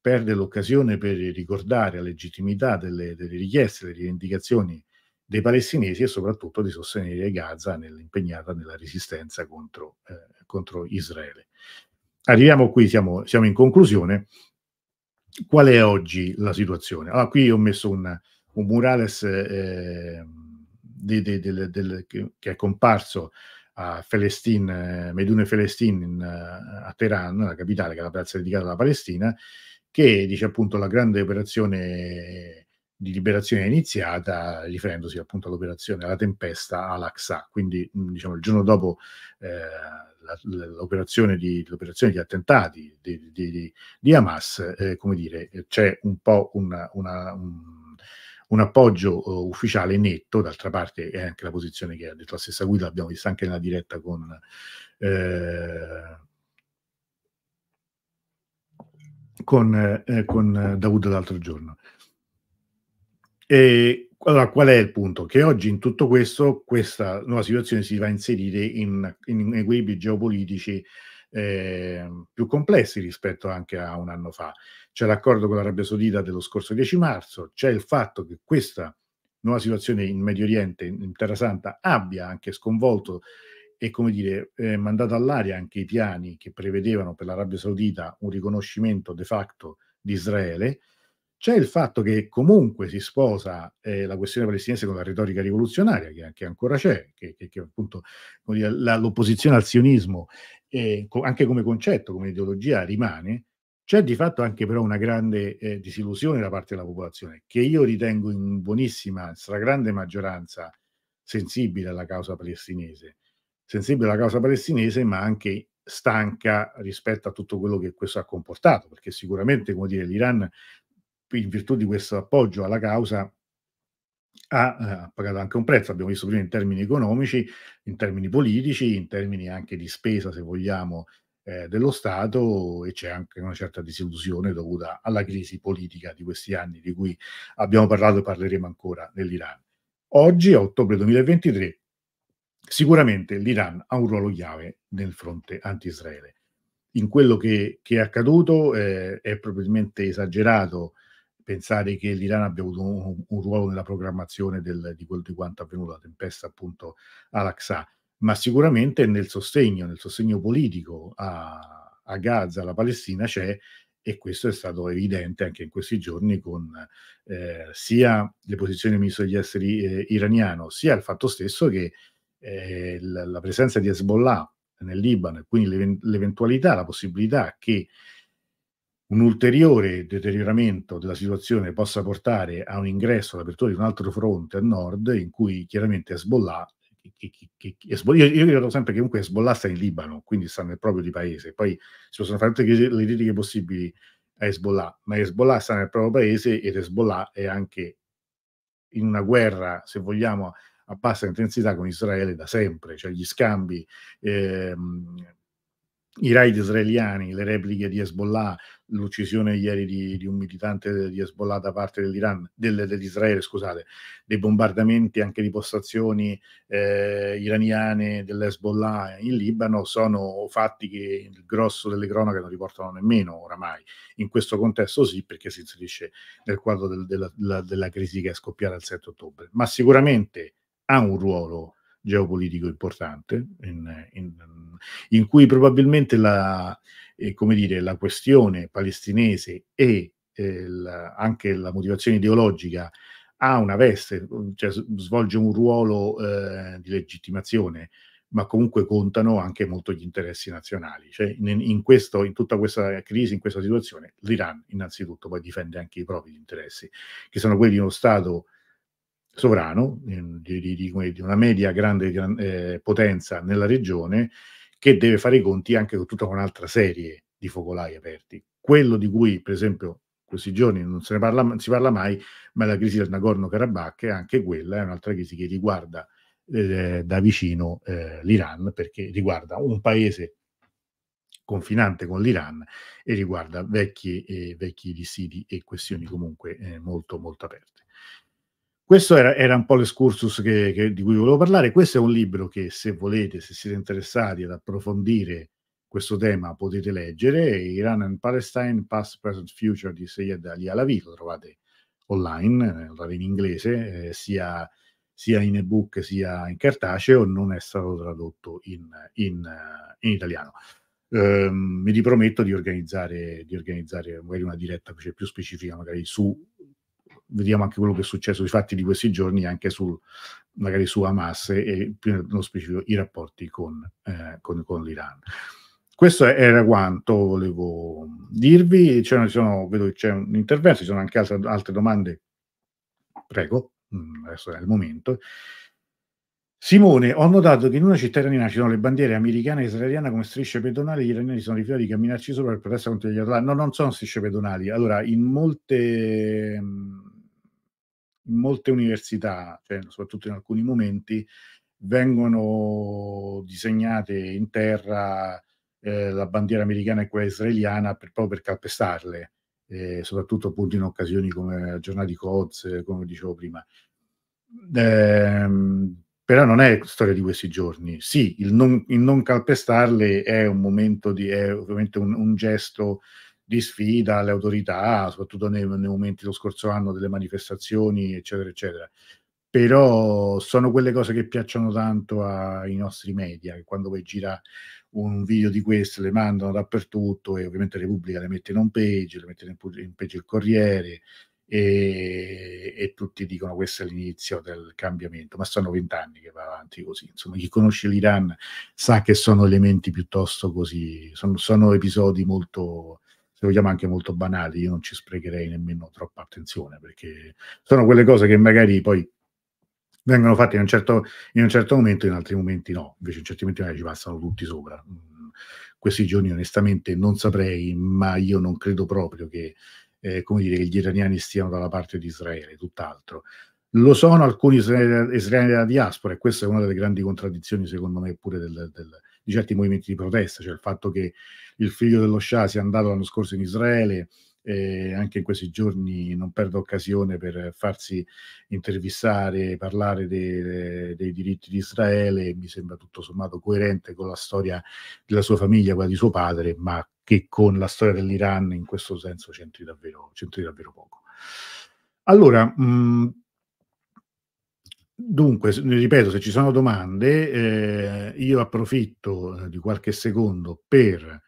perde l'occasione per ricordare la legittimità delle, delle richieste, delle rivendicazioni dei palestinesi e soprattutto di sostenere Gaza nell'impegnata nella resistenza contro, eh, contro Israele. Arriviamo qui, siamo, siamo, in conclusione. Qual è oggi la situazione? Allora, qui ho messo un, un murales eh, de, de, de, che è comparso a Felestin, eh, Medun e Felestin in, eh, a Teheran, la capitale, che è la piazza dedicata alla Palestina, che dice appunto la grande operazione di liberazione è iniziata, riferendosi appunto all'operazione, alla tempesta Al-Aqsa. Quindi, mm, diciamo, il giorno dopo eh, l'operazione, di, l'operazione di attentati di, di, di, di Hamas, eh, come dire, c'è un po' una, una un, un appoggio eh, ufficiale netto, d'altra parte è anche la posizione che ha detto la stessa guida, l'abbiamo vista anche nella diretta con... Eh, con, eh, con Daud l'altro giorno. E, allora, qual è il punto? Che oggi in tutto questo, questa nuova situazione si va a inserire in, in equilibri geopolitici eh, più complessi rispetto anche a un anno fa c'è l'accordo con l'Arabia Saudita dello scorso 10 marzo, c'è il fatto che questa nuova situazione in Medio Oriente, in Terra Santa, abbia anche sconvolto e come dire, eh, mandato all'aria anche i piani che prevedevano per l'Arabia Saudita un riconoscimento de facto di Israele, c'è il fatto che comunque si sposa eh, la questione palestinese con la retorica rivoluzionaria, che, che ancora c'è, che, che, che appunto dire, la, l'opposizione al sionismo, eh, co- anche come concetto, come ideologia, rimane, c'è di fatto anche però una grande eh, disillusione da parte della popolazione, che io ritengo in buonissima, stragrande maggioranza sensibile alla causa palestinese, sensibile alla causa palestinese, ma anche stanca rispetto a tutto quello che questo ha comportato, perché sicuramente, come dire, l'Iran, in virtù di questo appoggio alla causa, ha, eh, ha, pagato anche un prezzo, abbiamo visto prima in termini economici, in termini politici, in termini anche di spesa, se vogliamo, eh, dello Stato e c'è anche una certa disillusione dovuta alla crisi politica di questi anni di cui abbiamo parlato e parleremo ancora nell'Iran. Oggi, a ottobre 2023, sicuramente l'Iran ha un ruolo chiave nel fronte anti-Israele. In quello che, che è accaduto eh, è probabilmente esagerato pensare che l'Iran abbia avuto un, un ruolo nella programmazione del, di, quel, di quanto avvenuto la tempesta appunto all'Aqsa ma sicuramente nel sostegno, nel sostegno politico a, a Gaza, alla Palestina c'è e questo è stato evidente anche in questi giorni con eh, sia le posizioni del ministro degli esteri eh, iraniano, sia il fatto stesso che eh, la, la, presenza di Hezbollah nel Libano e quindi l'eventualità, la possibilità che un ulteriore deterioramento della situazione possa portare a un ingresso, all'apertura di un altro fronte a nord, in cui chiaramente Hezbollah io, io ricordo sempre che comunque Hezbollah sta in Libano, quindi sta nel proprio di paese, poi si possono fare tutte le critiche possibili a Hezbollah, ma Hezbollah sta nel proprio paese ed Hezbollah è anche in una guerra, se vogliamo, a bassa intensità con Israele da sempre, cioè gli scambi ehm, i raid israeliani, le repliche di Hezbollah, l'uccisione ieri di, di, un militante di Hezbollah da parte dell'Iran, del, dell'Israele, scusate, dei bombardamenti anche di postazioni eh, iraniane dell'Hezbollah in Libano sono fatti che il grosso delle cronache non riportano nemmeno oramai. In questo contesto sì, perché si inserisce nel quadro del, della, della, della crisi che è scoppiata il 7 ottobre, ma sicuramente ha un ruolo geopolitico importante, in, in, in cui probabilmente la, eh, dire, la, questione palestinese e eh, la, anche la motivazione ideologica ha una veste, cioè svolge un ruolo eh, di legittimazione, ma comunque contano anche molto gli interessi nazionali. Cioè, in, in, questo, in, tutta questa crisi, in questa situazione, l'Iran innanzitutto poi difende anche i propri interessi, che sono quelli di uno Stato sovrano, di, di, di, una media grande gran, eh, potenza nella regione, che deve fare i conti anche con tutta un'altra serie di focolai aperti. Quello di cui, per esempio, questi giorni non se ne parla, si parla mai, ma la crisi del Nagorno-Karabakh, anche quella è un'altra crisi che riguarda eh, da vicino eh, l'Iran, perché riguarda un paese confinante con l'Iran e riguarda vecchi, eh, vecchi dissidi e questioni comunque eh, molto, molto aperte. Questo era, era un po' l'escursus che, che, di cui volevo parlare. Questo è un libro che, se volete, se siete interessati ad approfondire questo tema, potete leggere. Iran and Palestine, Past, Present, Future di Seyed Ali Alavi, lo trovate online, eh, in inglese, eh, sia, sia, in ebook sia in cartaceo, non è stato tradotto in, in, eh, in italiano. Eh, mi riprometto di organizzare, di organizzare magari una diretta più specifica magari su vediamo anche quello che è successo i fatti di questi giorni anche su, magari su Hamas e più nello specifico i rapporti con, eh, con, con l'Iran. Questo era quanto volevo dirvi, c'è, sono, vedo che c'è un intervento, ci sono anche altre, altre domande, prego, mm, adesso è il momento. Simone, ho notato che in una città iraniana ci sono le bandiere americane e israeliane come strisce pedonali, gli iraniani sono rifiutati di camminarci sopra per protesta contro gli atlanti. No, non sono strisce pedonali. Allora, in molte... Mh, mm, in molte università, cioè, soprattutto in alcuni momenti, vengono disegnate in terra eh, la bandiera americana e quella israeliana per, proprio per calpestarle, eh, soprattutto appunto in occasioni come la giornata di Coz, eh, come dicevo prima. Eh, però non è storia di questi giorni. Sì, il non, il non calpestarle è un momento di, è ovviamente un, un gesto di sfida alle autorità, soprattutto nei, nei momenti lo scorso anno delle manifestazioni, eccetera, eccetera. Però sono quelle cose che piacciono tanto ai nostri media, che quando poi gira un video di queste le mandano dappertutto e ovviamente Repubblica le mette in home page, le mette in page il Corriere, e, e, tutti dicono questo è l'inizio del cambiamento, ma sono vent'anni che va avanti così. Insomma, chi conosce l'Iran sa che sono elementi piuttosto così, sono, sono episodi molto se vogliamo anche molto banali, io non ci sprecherei nemmeno troppa attenzione, perché sono quelle cose che magari poi vengono fatte in un certo, in un certo momento, in altri momenti no, invece in certi momenti magari ci passano tutti sopra. Mm, questi giorni onestamente non saprei, ma io non credo proprio che, eh, come dire, che gli iraniani stiano dalla parte di Israele, tutt'altro. Lo sono alcuni israeliani della diaspora e questa è una delle grandi contraddizioni secondo me pure del, del di certi movimenti di protesta, cioè il fatto che il figlio dello Shah sia andato l'anno scorso in Israele e anche in questi giorni non perdo occasione per farsi intervistare, e parlare dei, dei diritti di Israele, mi sembra tutto sommato coerente con la storia della sua famiglia, quella di suo padre, ma che con la storia dell'Iran in questo senso c'entri davvero, c'entri davvero poco. Allora, mh, Dunque, ripeto, se ci sono domande, eh, io approfitto eh, di qualche secondo per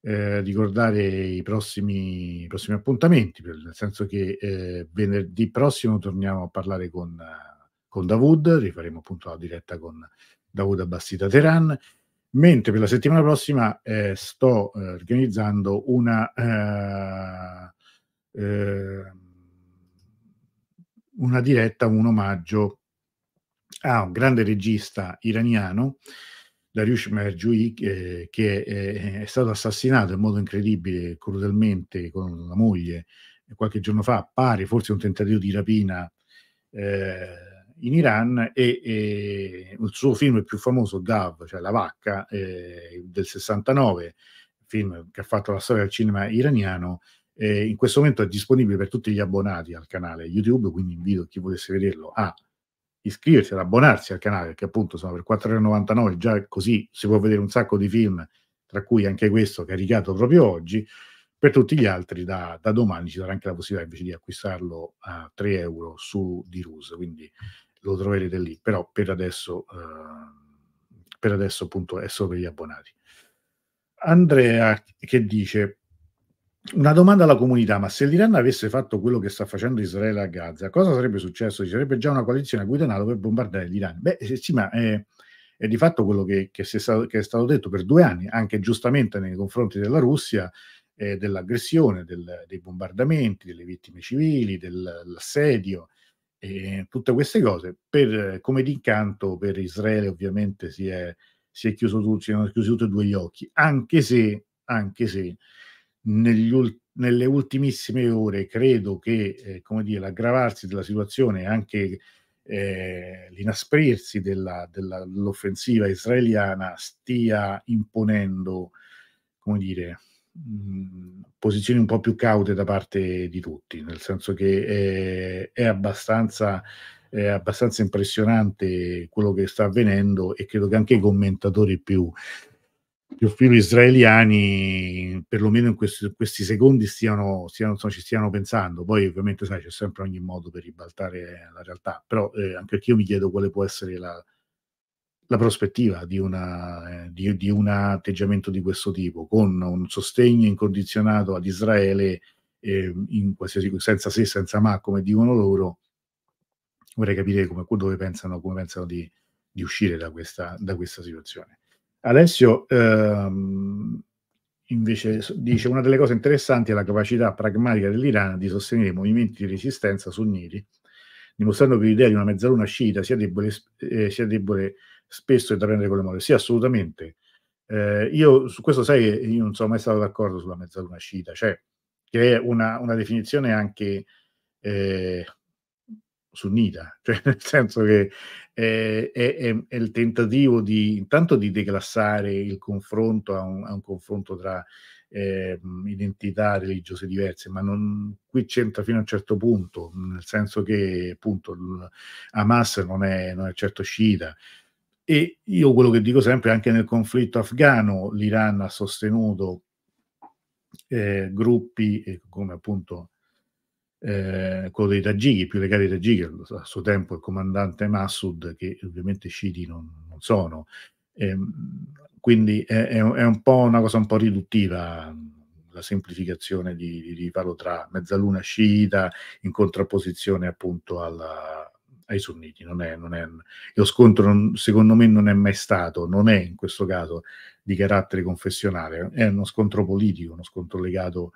eh, ricordare i prossimi, i prossimi appuntamenti, per, nel senso che eh, venerdì prossimo torniamo a parlare con, con Davud, rifaremo appunto la diretta con Davud Abbassita Teheran, mentre per la settimana prossima eh, sto eh, organizzando una ehm, una diretta, un omaggio ha ah, un grande regista iraniano, Dariush Merjoui, eh, che è, è stato assassinato in modo incredibile, crudelmente, con la moglie qualche giorno fa, pare forse un tentativo di rapina eh, in Iran, e, e, il suo film più famoso, Dav, cioè La vacca, eh, del 69, film che ha fatto la storia del cinema iraniano, eh, in questo momento è disponibile per tutti gli abbonati al canale YouTube, quindi invito chi volesse vederlo a iscriversi, ad abbonarsi al canale, che appunto sono per 4,99 già così si può vedere un sacco di film, tra cui anche questo caricato proprio oggi. Per tutti gli altri da, da domani ci sarà anche la possibilità invece di acquistarlo a 3 euro su Dirus, quindi lo troverete lì, però per adesso, eh, per adesso appunto è solo per gli abbonati. Andrea che dice una domanda alla comunità, ma se l'Iran avesse fatto quello che sta facendo Israele a Gaza, cosa sarebbe successo? Ci sarebbe già una coalizione a guida NATO per bombardare l'Iran? Beh, eh, sì, ma è, è di fatto quello che, che, stato, che, è stato detto per due anni, anche giustamente nei confronti della Russia, eh, dell'aggressione, del, dei bombardamenti, delle vittime civili, dell'assedio, eh, tutte queste cose. Per, come d'incanto per Israele ovviamente si, è, si, è chiuso, si erano chiusi tutti e due gli occhi, anche se... Anche se ult- nelle ultimissime ore credo che eh, come dire, l'aggravarsi della situazione e anche eh, l'inasprirsi della, della, dell'offensiva israeliana stia imponendo come dire, mh, mm, posizioni un po' più caute da parte di tutti, nel senso che è, eh, è abbastanza è abbastanza impressionante quello che sta avvenendo e credo che anche i commentatori più, gli uffici israeliani, perlomeno in questi, questi secondi, stiano, stiano, so, ci stiano pensando. Poi, ovviamente, sai, c'è sempre ogni modo per ribaltare la realtà, però eh, anche io mi chiedo quale può essere la, la prospettiva di, una, eh, di, di, un atteggiamento di questo tipo, con un sostegno incondizionato ad Israele, eh, in qualsiasi, senza se, senza ma, come dicono loro. Vorrei capire come, dove pensano, come pensano di, di uscire da questa, da questa situazione. Alessio ehm, invece dice una delle cose interessanti è la capacità pragmatica dell'Iran di sostenere i movimenti di resistenza sunniti, dimostrando che l'idea di una mezzaluna sciita sia debole, eh, sia debole spesso e da prendere con le mode. Sì, assolutamente. Eh, io su questo sai che io non sono mai stato d'accordo sulla mezzaluna sciita, cioè che è una, una definizione anche eh, sunnita, [laughs] cioè nel senso che eh, è, è, è, il tentativo di intanto di declassare il confronto a un, a un confronto tra eh, identità religiose diverse, ma non, qui c'entra fino a un certo punto, nel senso che appunto Hamas non è, non è certo sciita. E io quello che dico sempre, anche nel conflitto afghano, l'Iran ha sostenuto eh, gruppi eh, come appunto eh, quello dei Tagigi, più legati ai Tagigi, a suo tempo il comandante Massoud, che ovviamente sciiti non, non sono. Eh, quindi è, è, un po' una cosa un po' riduttiva la semplificazione di, di, di farlo tra mezzaluna sciita in contrapposizione appunto alla, ai sunniti. Non è, non è, lo scontro non, secondo me non è mai stato, non è in questo caso di carattere confessionale, è uno scontro politico, uno scontro legato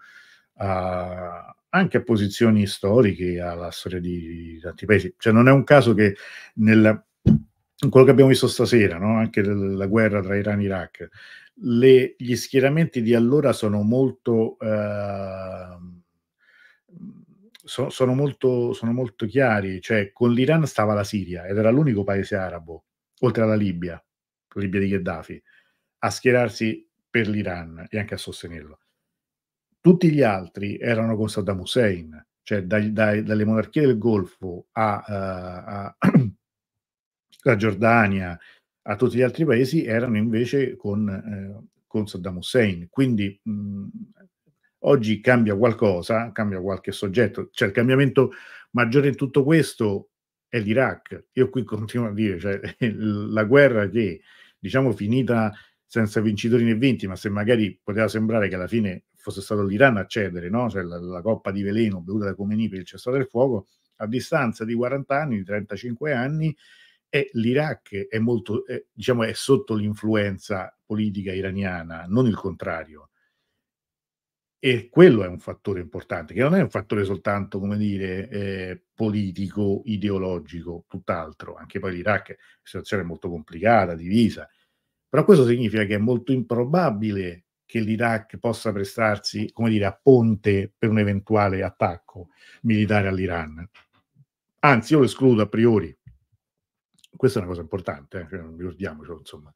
a, anche a posizioni storiche, alla storia di tanti paesi. Cioè, non è un caso che nel, in quello che abbiamo visto stasera, no? anche la guerra tra Iran e Iraq, le, gli schieramenti di allora sono molto, eh, so, sono molto, sono molto chiari. Cioè, con l'Iran stava la Siria ed era l'unico paese arabo, oltre alla Libia, la Libia di Gheddafi, a schierarsi per l'Iran e anche a sostenerlo tutti gli altri erano con Saddam Hussein, cioè dai, dai, dalle monarchie del Golfo a, eh, [clears throat] la Giordania, a tutti gli altri paesi, erano invece con, eh, con Saddam Hussein. Quindi mh, mm, oggi cambia qualcosa, cambia qualche soggetto, cioè il cambiamento maggiore in tutto questo è l'Iraq. Io qui [laughs] continuo a dire, cioè, la guerra che diciamo finita senza vincitori né vinti, ma se magari poteva sembrare che alla fine fosse stato l'Iran a cedere, no? cioè la, la, coppa di veleno bevuta da Khomeini per il cessato del fuoco, a distanza di 40 anni, di 35 anni, e l'Iraq è, molto, è, diciamo, è sotto l'influenza politica iraniana, non il contrario. E quello è un fattore importante, che non è un fattore soltanto, come dire, eh, politico, ideologico, tutt'altro. Anche poi l'Iraq è una situazione molto complicata, divisa. Però questo significa che è molto improbabile che l'Iraq possa prestarsi, come dire, a ponte per un eventuale attacco militare all'Iran. Anzi, io lo escludo a priori. Questa è una cosa importante, eh, ricordiamocelo, insomma.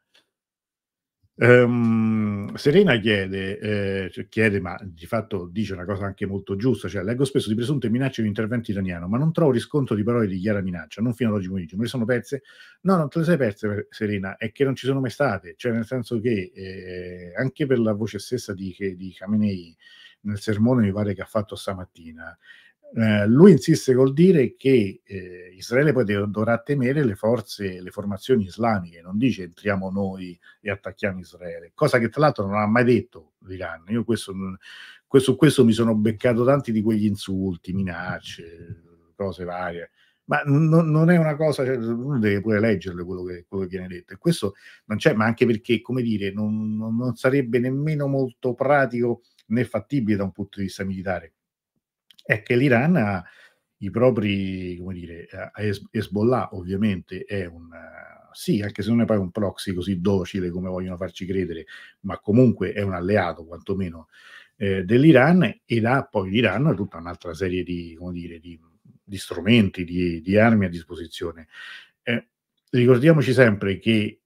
Um, Serena chiede, eh, cioè chiede, ma di fatto dice una cosa anche molto giusta, cioè leggo spesso di presunte minacce di intervento iraniano, ma non trovo riscontro di parole di chiara minaccia, non fino ad oggi pomeriggio, me le sono perse? No, non te le sei perse Serena, è che non ci sono mai state, cioè nel senso che eh, anche per la voce stessa di, di Khamenei nel sermone mi pare che ha fatto stamattina, eh, lui insiste col dire che eh, Israele poi dovrà temere le forze, le formazioni islamiche, non dice entriamo noi e attacchiamo Israele, cosa che tra l'altro non ha mai detto l'Iran. Io questo, su questo mi sono beccato tanti di quegli insulti, minacce, cose varie. Ma non, non è una cosa, cioè, uno deve pure leggerle quello che, quello che, viene detto. E questo non c'è, ma anche perché, come dire, non, non sarebbe nemmeno molto pratico né fattibile da un punto di vista militare è che l'Iran ha i propri, come dire, Hezbollah ovviamente è un, sì, anche se non è poi un proxy così docile come vogliono farci credere, ma comunque è un alleato quantomeno eh, dell'Iran ed ha poi l'Iran tutta un'altra serie di, come dire, di, di strumenti, di, di, armi a disposizione. Eh, ricordiamoci sempre che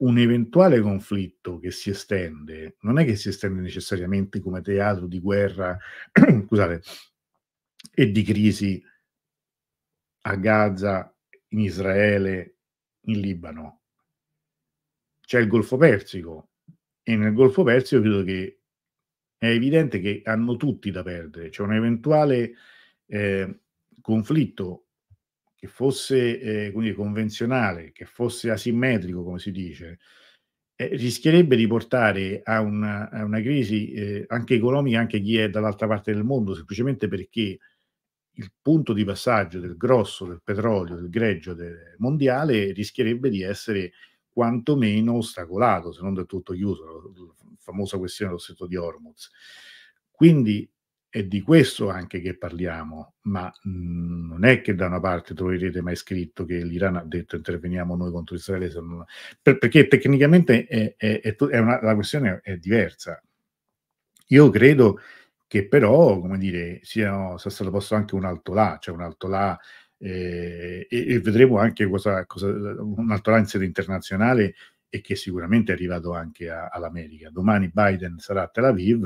un eventuale conflitto che si estende non è che si estende necessariamente come teatro di guerra, [clears throat] scusate, e di crisi a Gaza, in Israele, in Libano. C'è il Golfo Persico e nel Golfo Persico credo che è evidente che hanno tutti da perdere. C'è un eventuale eh, conflitto che fosse eh, quindi convenzionale, che fosse asimmetrico, come si dice, eh, rischierebbe di portare a una, a una crisi eh, anche economica anche chi è dall'altra parte del mondo, semplicemente perché il punto di passaggio del grosso del petrolio, del greggio del mondiale, rischierebbe di essere quantomeno ostacolato, se non del tutto chiuso, la famosa questione dello stretto di Hormuz. Quindi è di questo anche che parliamo, ma mh, mm, non è che da una parte troverete mai scritto che l'Iran ha detto interveniamo noi contro Israele, se non... per, perché tecnicamente è, è, è, una, la questione è diversa. Io credo che che però, come dire, sia, sia stato posto anche un alto là, cioè un alto là eh, e, e, vedremo anche cosa, cosa un alto là in sede internazionale e che sicuramente è arrivato anche a, all'America. Domani Biden sarà a Tel Aviv,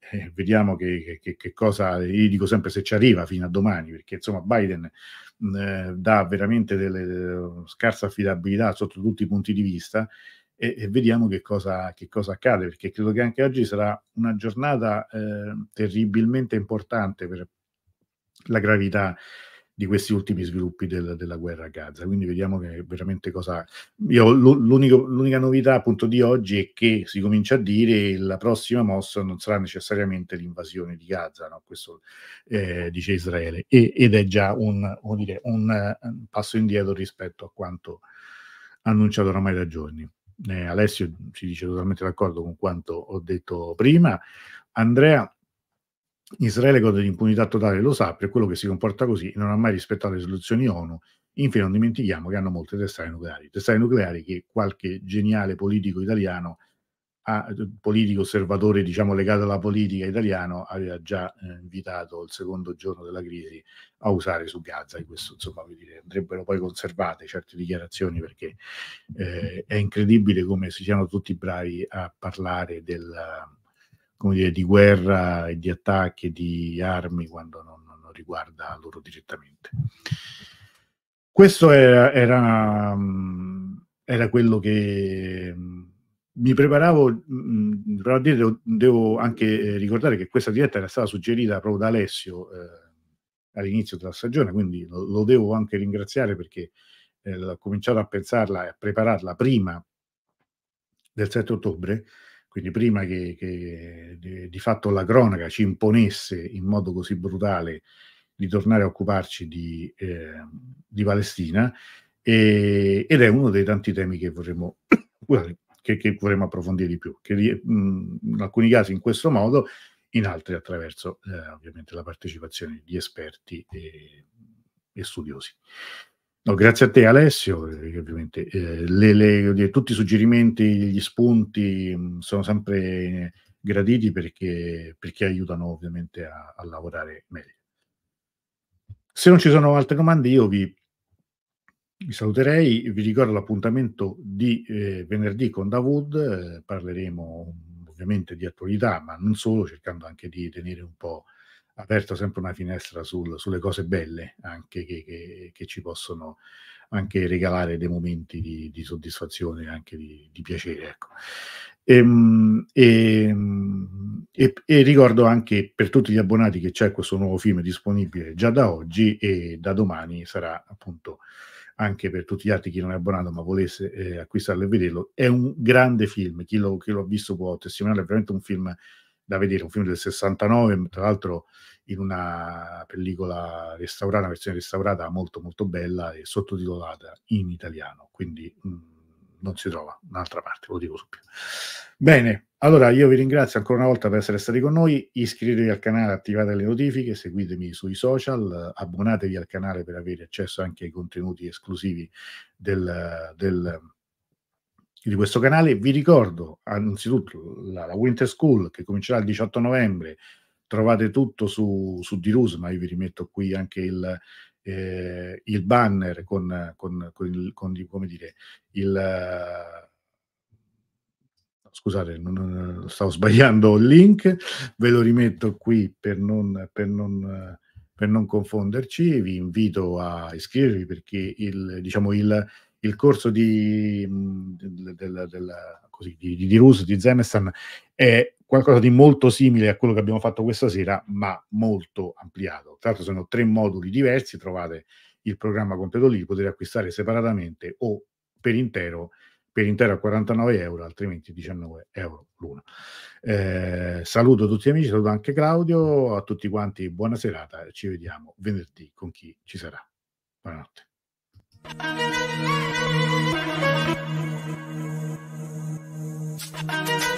eh, vediamo che, che, che, cosa, io dico sempre se ci arriva fino a domani, perché insomma Biden mh, eh, dà veramente delle, eh, scarsa affidabilità sotto tutti i punti di vista e, e vediamo che cosa, che cosa, accade, perché credo che anche oggi sarà una giornata eh, terribilmente importante per la gravità di questi ultimi sviluppi del, della guerra a Gaza. Quindi vediamo che veramente cosa. Io, l'unica novità appunto di oggi è che si comincia a dire che la prossima mossa non sarà necessariamente l'invasione di Gaza, no? questo eh, dice Israele, e, ed è già un, dire, un, un passo indietro rispetto a quanto annunciato oramai da giorni eh, Alessio si dice totalmente d'accordo con quanto ho detto prima, Andrea Israele gode di impunità totale, lo sa, per quello che si comporta così e non ha mai rispettato le risoluzioni ONU. Infine non dimentichiamo che hanno molte testate nucleari, testate nucleari che qualche geniale politico italiano a, eh, politico osservatore diciamo, legato alla politica italiano aveva già eh, invitato il secondo giorno della crisi a usare su Gaza e questo insomma dire, andrebbero poi conservate certe dichiarazioni perché eh, è incredibile come si siano tutti bravi a parlare del come dire, di guerra e di attacchi e di armi quando non, non riguarda loro direttamente. Questo era, era, mm, era quello che mm, mi preparavo, mh, mm, mm, però devo, devo anche eh, ricordare che questa diretta era stata suggerita proprio da Alessio eh, all'inizio della stagione, quindi lo, lo devo anche ringraziare perché eh, ho cominciato a pensarla e a prepararla prima del 7 ottobre, quindi prima che, che di, di, fatto la cronaca ci imponesse in modo così brutale di tornare a occuparci di, ehm, di Palestina, e, ed è uno dei tanti temi che vorremmo... [coughs] che, che vorremmo approfondire di più, che in alcuni casi in questo modo, in altri attraverso eh, ovviamente la partecipazione di esperti e, e studiosi. No, grazie a te Alessio, eh, ovviamente eh, le, le, tutti i suggerimenti, gli spunti sono sempre graditi perché, perché aiutano ovviamente a, a lavorare meglio. Se non ci sono altre domande, io vi vi saluterei, vi ricordo l'appuntamento di eh, venerdì con Davud, eh, parleremo ovviamente di attualità, ma non solo, cercando anche di tenere un po' aperta sempre una finestra sul, sulle cose belle anche che, che, che, ci possono anche regalare dei momenti di, di soddisfazione e anche di, di piacere. Ecco. E, ehm, e, ehm, e, e, ricordo anche per tutti gli abbonati che c'è questo nuovo film disponibile già da oggi e da domani sarà appunto anche per tutti gli altri, chi non è abbonato ma volesse eh, acquistarlo e vederlo, è un grande film, chi lo, ha visto può testimoniare, è veramente un film da vedere, un film del 69, tra l'altro in una pellicola restaurata, una versione restaurata molto molto bella e sottotitolata in italiano, quindi mh, mm, non si trova un'altra parte, lo dico subito. Bene, allora, io vi ringrazio ancora una volta per essere stati con noi. Iscrivetevi al canale, attivate le notifiche, seguitemi sui social, abbonatevi al canale per avere accesso anche ai contenuti esclusivi del, del, di questo canale. Vi ricordo innanzitutto la, la, Winter School che comincerà il 18 novembre. Trovate tutto su, su Dirus, ma io vi rimetto qui anche il, eh, il banner con, con, con, il, con, come dire, il scusate, non, stavo sbagliando il link, ve lo rimetto qui per non, per non, per non confonderci, vi invito a iscrivervi perché il, diciamo, il, il corso di, della, della, così, di, di, di Russo, di Zemestan, è qualcosa di molto simile a quello che abbiamo fatto questa sera, ma molto ampliato. Tra l'altro sono tre moduli diversi, trovate il programma completo lì, potete acquistare separatamente o per intero per intero a 49 euro, altrimenti 19 euro l'uno. Eh, saluto tutti gli amici, saluto anche Claudio, a tutti quanti buona serata, ci vediamo venerdì con chi ci sarà. Buonanotte. Thank you.